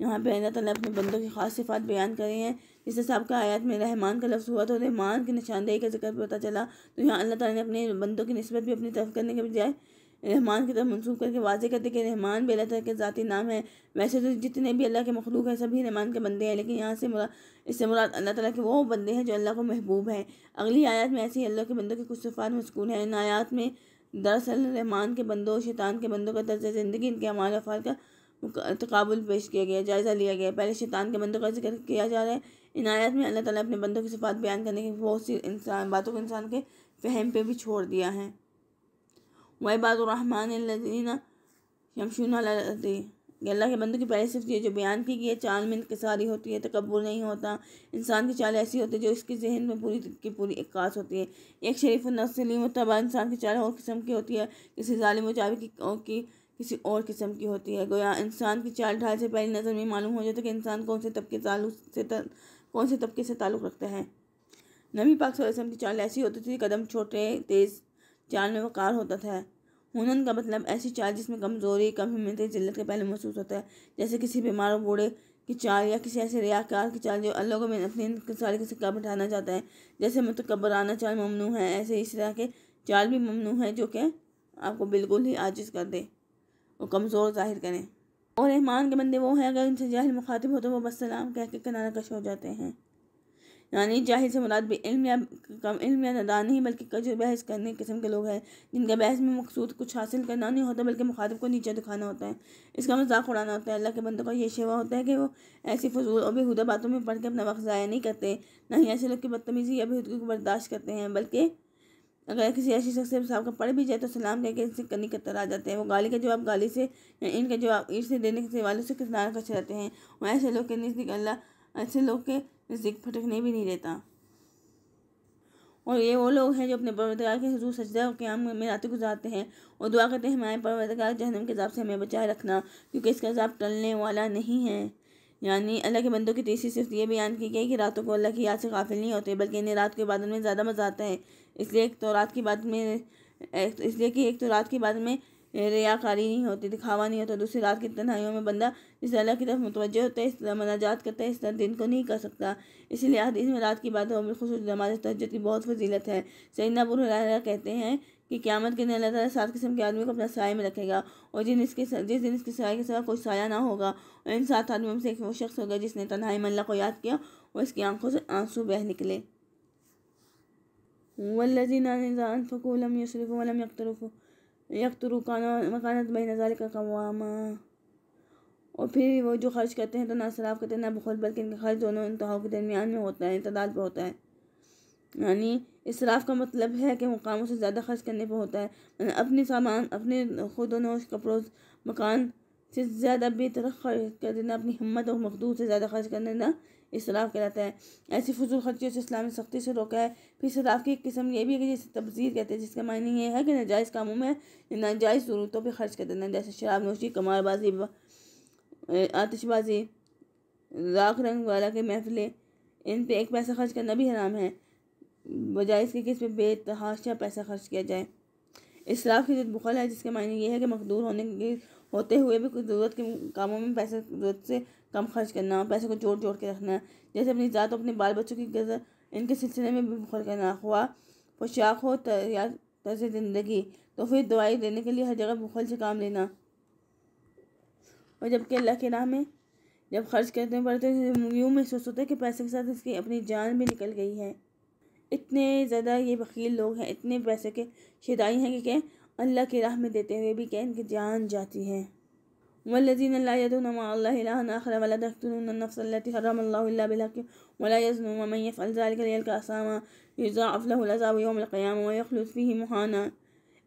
यहाँ पर अल्लाह ताला अपने बंदों की खास सिफात बयान करे हैं जिससे सबका आयत में रहमान का लफ्ज़ हुआ तो रहमान की निशानदेही का जिक्र पता चला तो यहाँ अल्लाह ताला ने अपने बंदों की नस्बत भी अपनी तरफ करने के बजाय रहमान की तरफ मनसूब करके वाजे करते कि रहमान भी अल्लाह के ज़ाती नाम है वैसे तो जितने भी अल्लाह के मखलूक हैं सभी रहमान के बंदे हैं लेकिन यहाँ से मुरा इससे मुराद अल्लाह ताला के वो बंदे हैं जो अल्लाह को महबूब हैं अगली आयत में ऐसे ही अल्लाह के बंदों के कुछ सफ़ार मस्कून हैं इन आयात में दरअसल रहमान के बंदों शैतान के बंदों का तर्ज ज़िंदगी इनके अमाल अफ़ाल का तकबुल पेश किया गया जायज़ा लिया गया पहले शैतान के बंदों का जिक्र किया जा रहा है इन आयात में अल्लाह ताली अपने बंदों की सफ़ात बयान करने की बहुत सी इंसान बातों को इंसान के फहम पर भी छोड़ दिया है वबाद रहमान यमशून अल्लाह के बंदों की पहली सिर्फ ये जो बयान की गई है चाल में इंकसारी होती है तकबर नहीं होता इंसान की चाल ऐसी होती है जो इसके जहन में पूरी की पूरी इक्कास होती है एक शरीफ नस्ली मुतबा इंसान की चाल और किस्म की होती है किसी ालिम चाबी की, किसी और किस्म की होती है गोया इंसान की चाल ढाल से पहली नज़र में मालूम हो जाता है कि इंसान कौन से तबके से कौन से तबके से ताल्लुक़ रखता है नबी पाक वसम की चाल ऐसी होती थी कदम छोटे तेज़ चाल में वक़ार होता था हुनन का मतलब ऐसी चाल जिसमें कमज़ोरी कम हिम्मत जिल्लत के पहले महसूस होता है जैसे किसी बीमार और बूढ़े की चाल या किसी ऐसे रियाकार की चाल जो अल्लाह को में अपने साल का सिक्का बैठाना चाहता है जैसे मतकबराना चाल ममनू है ऐसे इस तरह के चाल भी ममनू है जो कि आपको बिल्कुल ही आजिज़ कर दे और कमज़ोर जाहिर करें और रहमान के बंदे वो हैं अगर उनसे जाहिर मुखातिब हो तो वो बस सलाम कह के किनारा कश हो जाते हैं यानी जाहिर से मुराद भी इल्म या कम इल्म या नदान नहीं बल्कि कजर बहस करने किस्म के लोग हैं जिनका बहस में मकसूद कुछ हासिल करना नहीं होता बल्कि मुखातब को नीचे दिखाना होता है इसका मजाक उड़ाना होता है अल्लाह के बंदों का ये शेवा होता है कि वो ऐसी फजूल और बेहूदा बातों में पढ़ के अपना वक्त ज़ाया नहीं करते ना ही ऐसे लोग की बदतमीज़ी या बेहूदगी को बर्दाश्त करते हैं बल्कि अगर किसी ऐसी शख्स साहब का पढ़ भी जाए तो सलाम के इनसे कनी कतर आ जाते हैं वो गाली का जवाब गाली से या इनका जवाब ईर से देने के वालों से किस नारा रहते हैं और ऐसे लोग के नज़दीक अल्लाह ऐसे लोग के नज़दीक भटकने भी नहीं देता और ये वो लोग हैं जो अपने परवरदगार के हजूर सजदा क्याम में रातें गुजारते हैं और दुआ करते हैं हमारे परवरदगार जहनम के हिसाब से हमें बचाए रखना क्योंकि इसका हिसाब टलने वाला नहीं है यानी अल्लाह के बंदों की तीसरी सिर्फ ये बयान की गई कि रातों को अल्लाह की याद से काफिल नहीं होते बल्कि इन्हें रात के बाद में ज़्यादा मज़ा आता है इसलिए एक तो रात की बात में इसलिए कि एक तो रात की बात में रियाकारी नहीं होती दिखावा नहीं होता दूसरी रात की तनहाइयों में बंदा इस अल्लाह की तरफ मुतवजह होता है इस तरह मनाजात करता है इस तरह दिन को नहीं कर सकता इसीलिए हदीस में रात की बात और बिलखसूस नमाज तहजद की बहुत फजीलत है सैदना बुरा कहते हैं कि क्यामत के दिन अल्लाह ताला सात किस्म के आदमी को अपना साय में रखेगा और जिन इसके जिस दिन इसके साय के सवा कोई साया ना होगा और इन सात आदमियों में से एक वो शख्स होगा जिसने तनहाई मल्ला को याद किया और इसकी आंखों से आंसू बह निकले वल्लिन फ़कूलम यसरफ़ वलम यकतरफ़ यकतरू मकानत बही नज़ारे का कवामा और फिर वो जो खर्च करते हैं तो ना शराब करते हैं ना बखल बल्कि इनका खर्च दोनों इंतहाओं के दरमियान में होता है इंतदाल पर होता है यानी इसराफ का मतलब है कि मुकामों से ज़्यादा खर्च करने पर होता है अपने सामान अपने खुद नोश कपड़ों मकान से ज़्यादा बेहतर खर्च कर देना अपनी हिम्मत और मखदूर से ज़्यादा खर्च कर देना इसराफ कहलाता है ऐसी फजूल खर्चियों से इस्लाम ने सख्ती से रोका है फिर इसराफ की एक किस्म यह भी है कि जिसे तबजीर कहते हैं जिसका मायने ये है कि नाजायज़ कामों में नाजायज़ ज़रूरतों पर खर्च करते हैं जैसे शराब नोशी कमारबाजी आतिशबाजी राख रंग वाला के महफिलें इन पर एक पैसा खर्च करना भी हराम है बजाय इसके कि इस पर बेतहाशा पैसा खर्च किया जाए इसराफ की जद बुखल है जिसके मायने ये है कि मकदूर होने के होते हुए भी कुछ ज़रूरत के कामों में पैसा ज़रूरत से कम खर्च करना पैसे को जोड़ जोड़ के रखना जैसे अपनी ज़ात अपने बाल बच्चों की गज़र इनके सिलसिले में भी बुखर करना हुआ पोशाक हो तैयार तर्ज ज़िंदगी तो फिर दवाई देने के लिए हर जगह बुखल से काम लेना और जबकि अल्लाह के राह में जब खर्च करते पड़ते हैं तो यूँ महसूस होता है कि पैसे के साथ इसकी अपनी जान भी निकल गई है इतने ज़्यादा ये वकील लोग हैं इतने पैसे के शिदाई हैं कि क्या अल्लाह के राह में देते हुए भी क्या इनकी जान जाती है والذين لا يدعون مع الله إلها آخر ولا تقتلون النفس التي حرم الله إلا بالحق ولا يزنون ومن يفعل ذلك ليلقى أساما يضاعف له العذاب يوم القيامة ويخلد فيه مهانا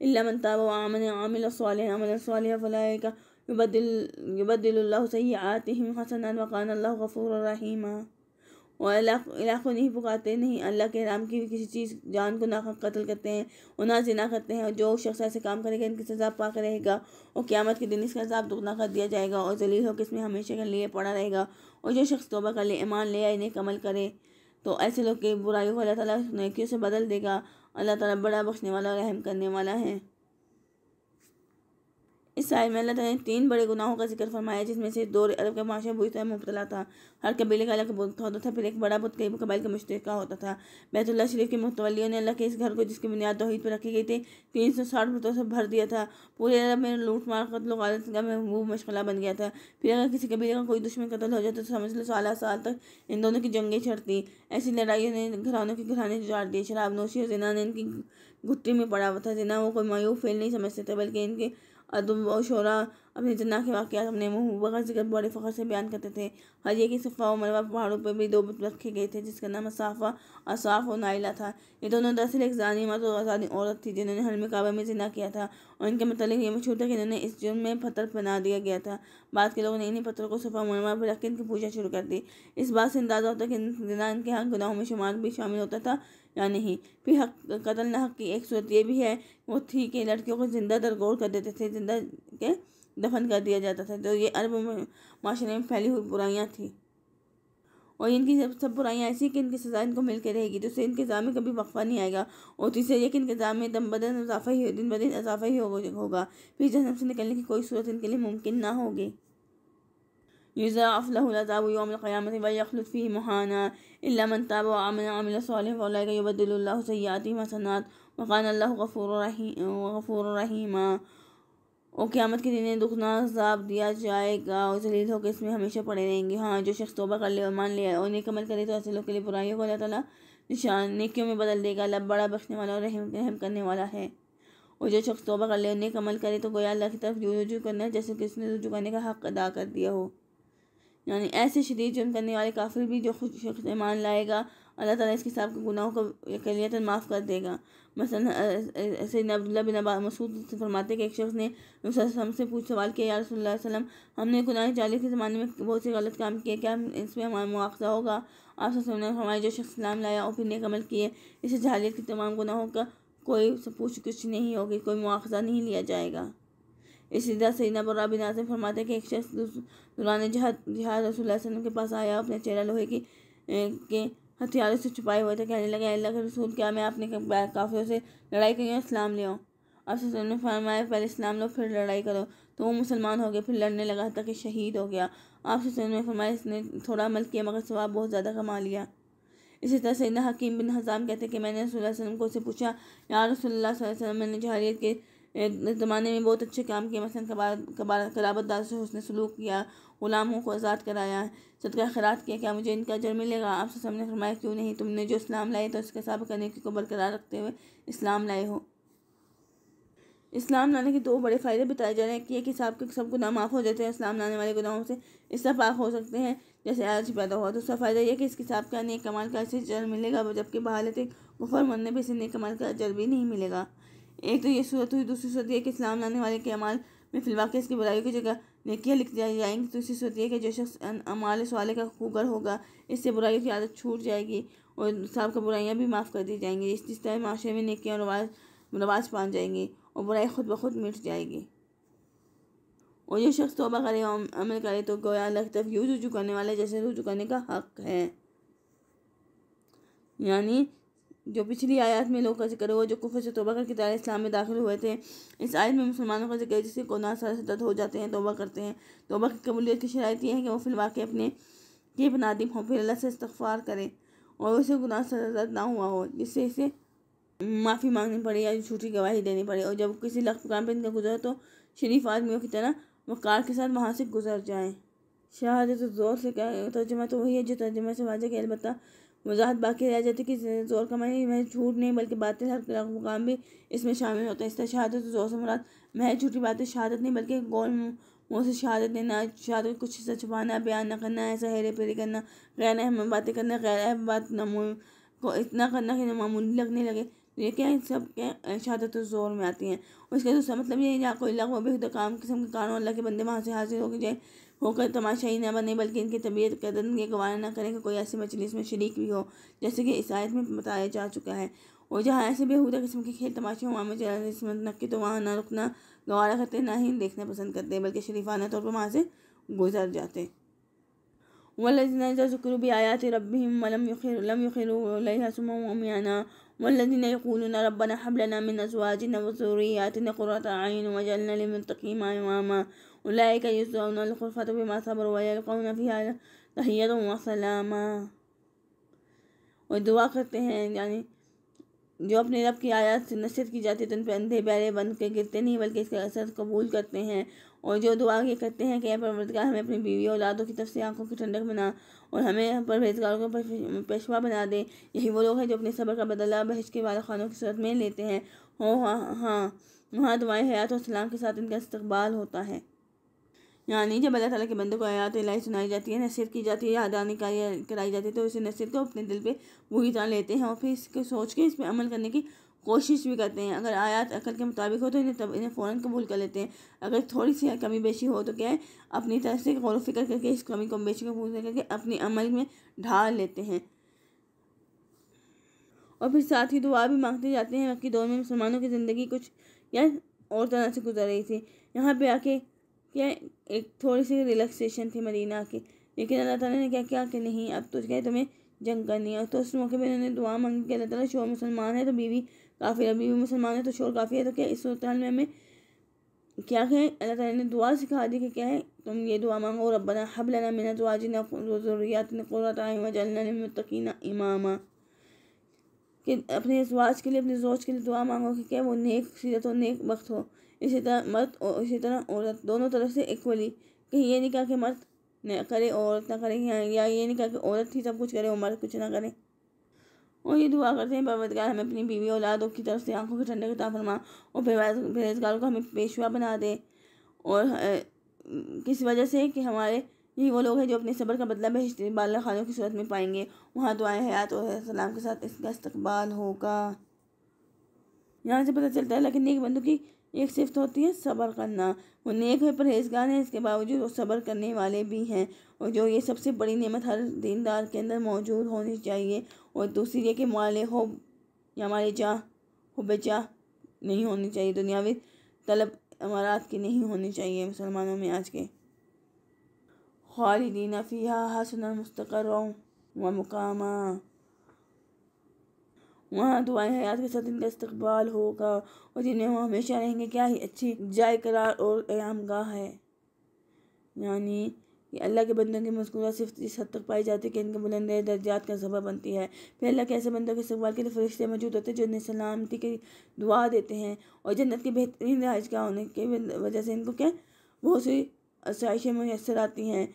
إلا من تاب وآمن وعمل صالحا عملا صالحا فأولئك يبدل, يبدل الله سيئاتهم حسنا وكان الله غفورا رحيما और अल्लाह अल्लाह को नहीं पुकारते नहीं अल्लाह के राम की किसी चीज़ जान को ना कत्ल करते हैं और ना जिना करते हैं और जो शख्स ऐसे काम करेगा इनकी सजा पाक रहेगा और क़्यामत के दिन इसका अजाब दुगना कर दिया जाएगा और जलील हो इसमें हमेशा के लिए पड़ा रहेगा और जो शख्स तोबा कर ले ईमान ले या इन्हें कमल करे तो ऐसे लोग की बुराई को अल्लाह ताला से बदल देगा अल्लाह तला बड़ा बख्शने वाला और रहम करने वाला है इस साल में अल्लाह ने तीन बड़े गुनाहों का जिक्र फरमाया जिसमें से दो अरब का माशा बुरी तरह मुबतला था हर कबीले का अलग बुत होता था फिर एक बड़ा बुत कई कबाइल का मुश्तक होता था बैतुल्ला शरीफ के मुतवलियों ने अल्लाह के इस घर को जिसकी बुनियाद तोहद पर रखी गई थी तीन सौ साठ बुतों से भर दिया था पूरे अरब में लूट मार कतल वालत का महबूब मशगला बन गया था फिर अगर किसी कबीले का कोई दुश्मन कतल हो जाए तो समझ लो साल साल तक इन दोनों की जंगें छड़ती ऐसी लड़ाइयों ने घरानों के घराने उजाड़ दिए शराब नोशी और जिना ने इनकी घुट्टी में पड़ा हुआ था जिना वो कोई मायूब फेल नहीं समझते थे बल्कि इनके अदब और शोरा अपने जन्ना के वाक़ अपने मुबगर जिक्र बड़े फ़खर से बयान करते थे हरिया की सफ़ा और मरवा पहाड़ों पर भी दो बुत रखे गए थे जिसका नाम असाफ़ा असाफ और नाइला था ये दोनों दरअसल एक जानी मत और आजादी औरत थी जिन्होंने हलम काबा में जिना किया था और इनके मतलब ये मशहूर था कि इन्होंने इस जुर्म में पत्थर बना दिया गया था बाद के लोगों ने इन्हीं पत्थरों को सफ़ा मरवा पर रख के इनकी पूजा शुरू कर दी इस बात से अंदाज़ा होता कि जिना इनके यहाँ गुनाहों में शुमार भी शामिल होता था या नहीं फिर हक कतल न हक की एक सूरत यह भी है वो थी कि लड़कियों को जिंदा दरगोर कर देते थे जिंदा के दफन कर दिया जाता था तो ये अरब माशरे में फैली हुई बुराइयाँ थी और इनकी सब सब बुराइयाँ ऐसी कि इनकी सज़ा इनको मिल के रहेगी तो इससे इनके जाम में कभी वक्फा नहीं आएगा और तीसरे ये कि इनके जाम में दम बदन इजाफा ही दिन ब दिन इजाफा ही होगा फिर जन्म से निकलने की कोई सूरत इनके लिए मुमकिन ना होगी يضاعف له العذاب يوم القيامة ويخلد فيه مهانا إلا من تاب وآمن وعمل صالحا فأولئك يبدل الله سيئاتهم حسنات وكان الله غفور رحيم غفور رحيما और क़्यामत के दिन दुखना अजाब दिया जाएगा और जलील होकर इसमें हमेशा पड़े रहेंगे हाँ जो शख्स तोबा कर ले और मान लिया और नेक अमल करे तो ऐसे लोग के लिए बुराइयों को अल्लाह ताला निशान नेकियों में बदल देगा अल्लाह बड़ा बख्शने वाला और रहम रहम करने वाला है और जो शख्स तोबा कर ले और नेक अमल करे तो गोया अल्लाह की तरफ रजू करना है जैसे कि उसने रजू करने का हक अदा कर दिया हो यानी ऐसे शदीद जुर्म करने वाले काफिल भी जो खुद ईमान लाएगा अल्लाह ताला इसके साहब के गुनाहों को अकलीत माफ़ कर देगा मसलन ऐसे अब्दुल्ला बिन अबा मसूद से फरमाते कि एक शख्स ने रसम से पूछ सवाल किया या रसोल्ला वसलम हमने गुनाह जाली के ज़माने में बहुत से गलत काम किए क्या इसमें हमारा मुआवजा होगा आप सब ने हमारे जो शख्स नाम लाया और फिर नेकमल किए इससे जहालियत के तमाम गुनाहों का कोई पूछ कुछ नहीं होगी कोई मुआवजा नहीं लिया जाएगा इसी तरह सैना और बिना से फरमाते कि एक शख्स दुरान जहाद जहाद रसूल के पास आया अपने चेहरा लोहे की के हथियारों से छुपाए हुए थे कहने लगे अल्लाह के रसूल क्या मैं अपने काफिलों से लड़ाई करी और इस्लाम ले आऊँ ने फरमाया पहले इस्लाम लो फिर लड़ाई करो तो वो मुसलमान हो गया फिर लड़ने लगा था कि शहीद हो गया आप ससुर ने फरमाया इसने थोड़ा अमल किया मगर सवाब बहुत ज़्यादा कमा लिया इसी तरह सैदा हकीम बिन हजाम कहते कि मैंने रसोल्ला वसलम को उससे पूछा यार रसोल्ला वसलम मैंने जहरीत के इस ज़माने में बहुत अच्छे काम किए मसलन कबार कराबत दास से उसने सलूक किया ग़ुलामों को आज़ाद कराया सदका खरात किया क्या मुझे इनका जर मिलेगा आप सबने फरमाया क्यों नहीं तुमने जो इस्लाम लाए तो उसके सब करने को बरकरार रखते हुए इस्लाम लाए हो इस्लाम लाने के दो बड़े फ़ायदे बताए जा रहे हैं कि एक हिसाब के सब गुना माफ़ हो जाते हैं इस्लाम लाने वाले गुनाहों से इस तरह पाक हो सकते हैं जैसे आज पैदा हुआ दूसरा फ़ायदा यह कि इस हिसाब का नेक कमाल का ऐसे जर मिलेगा जबकि बहालत गुफर मरने पर इसे नेक कमाल का जर भी नहीं मिलेगा एक तो ये सूरत हुई दूसरी सूरत यह कि इस्लाम लाने वाले के अमाल में फिलवा के इसकी बुराई की जगह नेकियाँ लिख दिया जाएंगी दूसरी तो सूरत यह कि जो शख्स अमाल सवाले का खूगर होगा इससे बुराइयों की आदत छूट जाएगी और साहब का बुराइयाँ भी माफ़ कर दी जाएंगी इस तरह माशरे में नेकियाँ रवाज रवाज पान जाएंगी और बुराई खुद ब खुद मिट जाएगी और ये शख्स तोबा करे और अमल करे तो गोया अलग तरफ यूँ रुजू करने वाले जैसे रुजू करने का हक है यानी जो पिछली आयत में लोग का जिक्र हुआ जो कुफर से तोबा करके तारे इस्लाम में दाखिल हुए थे इस आयत में मुसलमानों का जिक्र जिससे कोना सरसदत हो जाते हैं तोबा करते हैं तोबा की कबूलियत की शरात यह है कि वो फिल्म वाक़ अपने के बनादिम हो फिर अल्लाह से इस्तफ़ार करें और उसे गुनाह सरसदत ना हुआ हो जिससे इसे माफ़ी मांगनी पड़े या झूठी गवाही देनी पड़े और जब किसी लख काम पर इनका गुजर तो शरीफ आदमियों की तरह वक़ार के साथ वहाँ से गुजर जाएँ शहादत ज़ोर से कहा तर्जुमा तो वही है जो तर्जमा से वाजह के अलबत्ता वजाहत बाकी रह जाती कि जोर का मैं झूठ नहीं बल्कि बातें हर मुकाम भी इसमें शामिल होता है इस तरह शहादत जोर से मुराद महज झूठी बातें शहादत नहीं बल्कि गोल मुँह से शहादत देना शहादत कुछ हिस्सा छुपाना बयान न करना ऐसा हेरे फेरे करना गैर अहम बातें करना गैर अहम बात को इतना करना कि मामूली लगने लगे ये क्या है सब क्या शहादत ज़ोर में आती हैं उसका दूसरा मतलब ये या कोई लगभग इलाक काम किस्म के कानून अल्लाह के बंदे वहाँ से हाजिर हो जाए होकर तमाशा ही न बने बल्कि इनकी तबीयत कदन के गवाह ना करें कि कोई ऐसी मछली में शरीक भी हो जैसे कि इस में बताया जा चुका है और जहाँ ऐसे बेहूदा किस्म के खेल तमाशे वहाँ में नक्की तो वहाँ ना रुकना गवारा करते ना ही देखना पसंद करते बल्कि शरीफाना तौर पर वहाँ से गुजर जाते वलजना जुकर भी आयात रबी लम युखिर लम युखिर सुमयाना والذين يقولون ربنا هب لنا من أزواجنا وذرياتنا قرة أعين وجعلنا للمتقين إماما أولئك يجزون الغرفة بما صبروا ويلقون فيها تحية وسلاما ودعا کرتے ہیں हैं جو اپنے رب کی آیات سے से کی की जाती है तो उन पर अंधे बैरे बन के गिरते नहीं बल्कि इसके असर कबूल करते हैं और जो दुआ ये करते हैं कि परवरदगार हमें अपनी बीवी और औलादों کی तरफ से आंखों की ठंडक में और हमें परहेजगारों को पेशवा बना दें यही वो लोग हैं जो अपने सबर का बदला बहज के वाला खानों की सूरत में लेते हैं हो हाँ हाँ वहाँ दुआएँ हयात और सलाम के साथ इनका इस्तबाल होता है यानी जब अल्लाह ताला के बंदे को आयात लाई सुनाई जाती है नसीहत की जाती है यादानी कराई जाती है तो इसे नसीहत को अपने दिल पे वही तरह लेते हैं और फिर इसके सोच के इस पर अमल करने की कोशिश भी करते हैं अगर आयात अकल के मुताबिक हो तो इन्हें तब इन्हें फ़ौरन कबूल कर लेते हैं अगर थोड़ी सी कमी बेशी हो तो क्या अपनी तरफ से गौर फिक्र करके इस कमी को बेशी को पूरी करके अपने अमल में ढाल लेते हैं और फिर साथ ही दुआ भी मांगते जाते हैं बाकी दौर में मुसलमानों की ज़िंदगी कुछ या और तरह से गुजर रही थी यहाँ पर आके क्या एक थोड़ी सी रिलैक्सेशन थी मदीना की लेकिन अल्लाह ताला ने क्या किया कि नहीं अब तो क्या तुम्हें जंग करनी है तो उस मौके पर इन्होंने दुआ मांगी कि अल्लाह ताला शोर मुसलमान है तो बीवी काफ़ी अभी भी मुसलमान है तो शोर काफ़ी है तो क्या इस सूरत में हमें क्या है अल्लाह ताला ने दुआ सिखा दी कि क्या है तुम ये दुआ मांगो रब्बना हब लना मिना दुआजिना ज़रूरियात ने क़ुरत आयमा इमामा कि अपने जवाज के लिए अपने जोश के लिए दुआ मांगो कि क्या वो नेक सीरत हो नेक वक्त हो इसी तरह मर्द और इसी तरह औरत दोनों तरफ से इक्वली कि ये नहीं कहा कि मर्द करे औरत ना करे या ये नहीं कहा कि औरत ही सब कुछ करे और मर्द कुछ ना करें वही दुआ करते हैं परवतगार हमें अपनी बीवी औलादों की तरफ से आंखों के ठंडे का फरमा और बेरोजगारों को हमें पेशवा बना दे और किस वजह से कि हमारे यही वो लोग हैं जो अपने सबर का बदला बहशती बाल खानों की सूरत में पाएंगे वहाँ तो आए हयात और सलाम के साथ इसका इस्तबाल होगा यहाँ से पता चलता है लेकिन नेक बंदों की एक सिफ्त होती है सबर करना वो नेक है परहेजगार हैं इसके बावजूद वो सब्र करने वाले भी हैं और जो ये सबसे बड़ी नियमत हर दीनदार के अंदर मौजूद होनी चाहिए और दूसरी ये कि माले हो या हमारे हो बेचा नहीं होनी चाहिए दुनियावी तलब अमारात की नहीं होनी चाहिए मुसलमानों में आज के खालिदीन फ़िया हसन मुस्तकर व मुकामा वहाँ दुआएं हयात के साथ इनका इस्तबाल होगा और जिन्हें वो हमेशा रहेंगे क्या ही अच्छी जाय करार और आयाम गाह है यानी ये अल्लाह के बंदों की मस्कूरा सिर्फ इस हद तक पाई जाती है कि इनके बुलंद दर्जात का सबब बनती है फिर अल्लाह के ऐसे बंदों के सवाल के लिए फरिश्ते मौजूद होते हैं जो इन्हें सलामती की दुआ देते हैं और जन्नत के बेहतरीन रहाइश का होने की वजह से इनको क्या बहुत सी आसाइशें मैसर आती हैं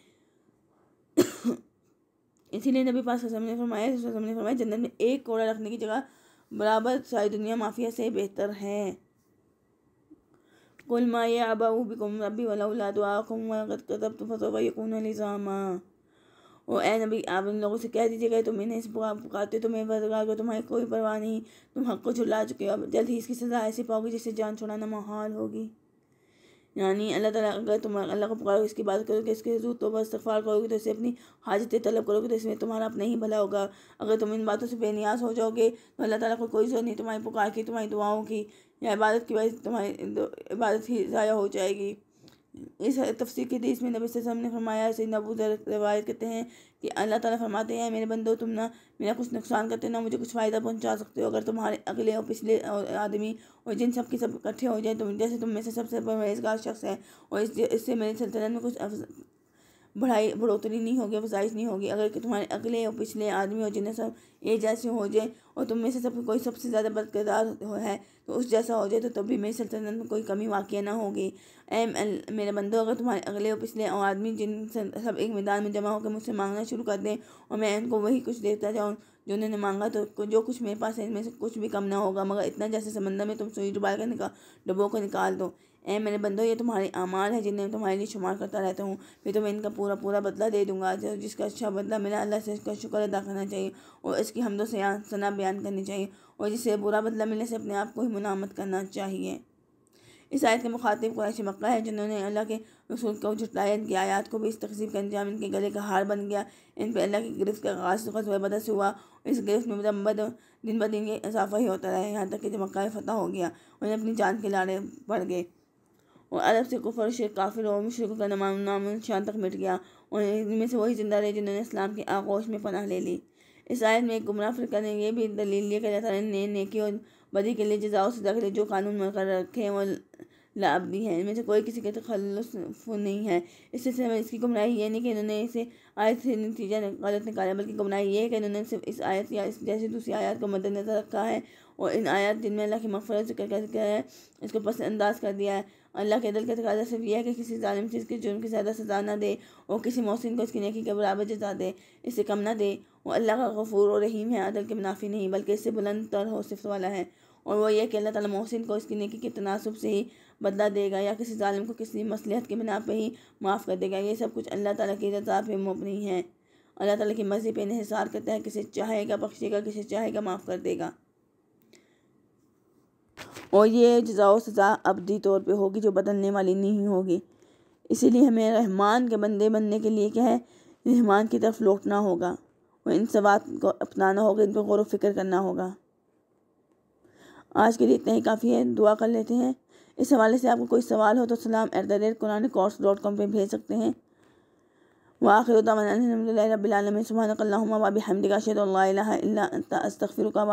इसीलिए नबी पास ने फरमाया ने फरमाया जन्नत में एक कोड़ा रखने की जगह बराबर सारी दुनिया माफिया से बेहतर है قل ما يعبأ بكم ربي ولولا دعاكم ولقد كذبت فسوف يكون لزاما और ए नबी आप इन लोगों से कह दीजिएगा तुम इन्हें पुकारते तुम्हें बदगार को तुम्हारी कोई परवाह नहीं तुम हक को झुला चुके हो अब जल्द ही इसकी सज़ा ऐसी पाओगी जिससे जान छुड़ाना माहौल होगी यानी अल्लाह ताला अगर तुम अल्लाह को पुकारो इसकी बात करोगे इसके हजूर तो बस इस्तफार करोगे तो इसे अपनी हाजतें तलब करोगे तो इसमें तुम्हारा अपना ही भला होगा अगर तुम इन बातों से बेनियाज हो जाओगे तो अल्लाह ताला को कोई ज़रूरत नहीं तुम्हारी पुकार की तुम्हारी दुआओं की या इबादत की वजह से तुम्हारी इबादत ही ज़ाया हो जाएगी इस तफसी के दीस में नबी वसम ने फरमाया सैद अबूजर रवायत कहते हैं कि अल्लाह ताला फरमाते हैं मेरे बंदो तुम ना मेरा कुछ नुकसान करते ना मुझे कुछ फ़ायदा पहुंचा सकते हो अगर तुम्हारे अगले और पिछले आदमी और जिन सब के सब इकट्ठे हो जाए तो जैसे तुम में से सबसे परहेजगार शख्स है और इससे मेरे सल्तनत में कुछ बढ़ाई बढ़ोतरी नहीं होगी वसाइश नहीं होगी अगर कि तुम्हारे अगले और पिछले आदमी और जिन्हें सब ये जैसे हो जाए और तुम में से सब कोई सबसे ज़्यादा हो है तो उस जैसा हो जाए तो तब भी मेरी सल्तनत में कोई कमी वाक़ ना होगी एम एल मेरे बंदो अगर तुम्हारे अगले और पिछले और आदमी जिन सब एक मैदान में जमा होकर मुझसे मांगना शुरू कर दें और मैं उनको वही कुछ देता जाऊँ जो उन्होंने मांगा तो जो कुछ मेरे पास है इनमें से कुछ भी कम ना होगा मगर इतना जैसे समंदर में तुम सुई डुबा कर निकाल डुबो कर निकाल दो ए मेरे बंदो ये तुम्हारे अमाल है जिन्हें तुम्हारे लिए शुमार करता रहता हूँ फिर तो मैं इनका पूरा पूरा बदला दे दूँगा जिसका अच्छा बदला मेरा अल्लाह से इसका शुक्र अदा करना चाहिए और इसकी हमदो से सना बयान करनी चाहिए और जिससे बुरा बदला मिलने से अपने आप को ही मुलामत करना चाहिए इस आयत के मुखातिब कुरैश मक्का है जिन्होंने अल्लाह के रसूल को झुटलाया इनकी आयात को भी इस तकसीब का अंजाम इनके गले का हार बन गया इन पर अल्लाह की गिरफ्त का आगाज गजब बदल से हुआ इस गिरफ्त में मुजम्मद दिन ब दिन ये इजाफा ही होता रहा यहाँ तक कि जो मक्का फ़तह हो गया उन्हें अपनी जान के लाड़े पड़ गए और अरब से कुफर शेख काफिर और मशरक़ों का नमाम नाम शान तक मिट गया और इनमें से वही जिंदा रहे जिन्होंने इस्लाम के आगोश में पनाह ले ली इस आयत में गुमराह फिर ने यह भी दलील लिया कि अल्लाह ने नेकी और बदी के लिए जजाओ से के जो कानून मकर रखे हैं वो लाभ भी हैं इनमें से कोई किसी के तखलस नहीं है इस सिलसिले में इसकी गुमराही ये नहीं कि इन्होंने इसे आयत से नतीजा गलत निकाला बल्कि गुमराह ये है कि इन्होंने सिर्फ इस आयत या इस जैसे दूसरी आयत को मद्देनजर रखा है और इन आयत जिनमें अल्लाह की मफरत जिक्र करके है इसको पसंद अंदाज कर दिया है अल्लाह के दिल के तकाजा सिर्फ यह है कि किसी ालिम चीज़ के जुर्म की ज़्यादा सज़ा ना दे और किसी मोहसिन को इसकी नेकी के बराबर जजा दे इसे कम ना दे और अल्लाह का गफूर और रहीम है अदल के मुनाफी नहीं बल्कि इससे बुलंद तर हो सिफ वाला है और वो यह कि अल्लाह ताली मोहसिन को इसकी नेकी के तनासब से ही बदला देगा या किसी ालिम को किसी मसलहत के बिना पर ही माफ़ कर देगा ये सब कुछ अल्लाह ताली की रजा पर मुबनी है अल्लाह ताली की मर्ज़ी पर इन्हसार करता है किसे चाहेगा बख्शेगा किसे चाहेगा माफ़ कर देगा और ये जजा सज़ा अबदी तौर पे होगी जो बदलने वाली नहीं होगी इसीलिए हमें रहमान के बंदे बनने के लिए क्या है रहमान की तरफ लौटना होगा और इन सवाल को अपनाना होगा इन पर गौर फिक्र करना होगा आज के लिए इतना ही काफ़ी है दुआ कर लेते हैं इस हवाले से आपको कोई सवाल हो तो सलाम at the rate Quran course dot com पर भेज सकते हैं वाखिर रबालम सुबह शेद अल्लाह अस्तफ़िर का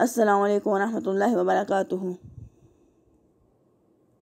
असलकम वरहमल वर्का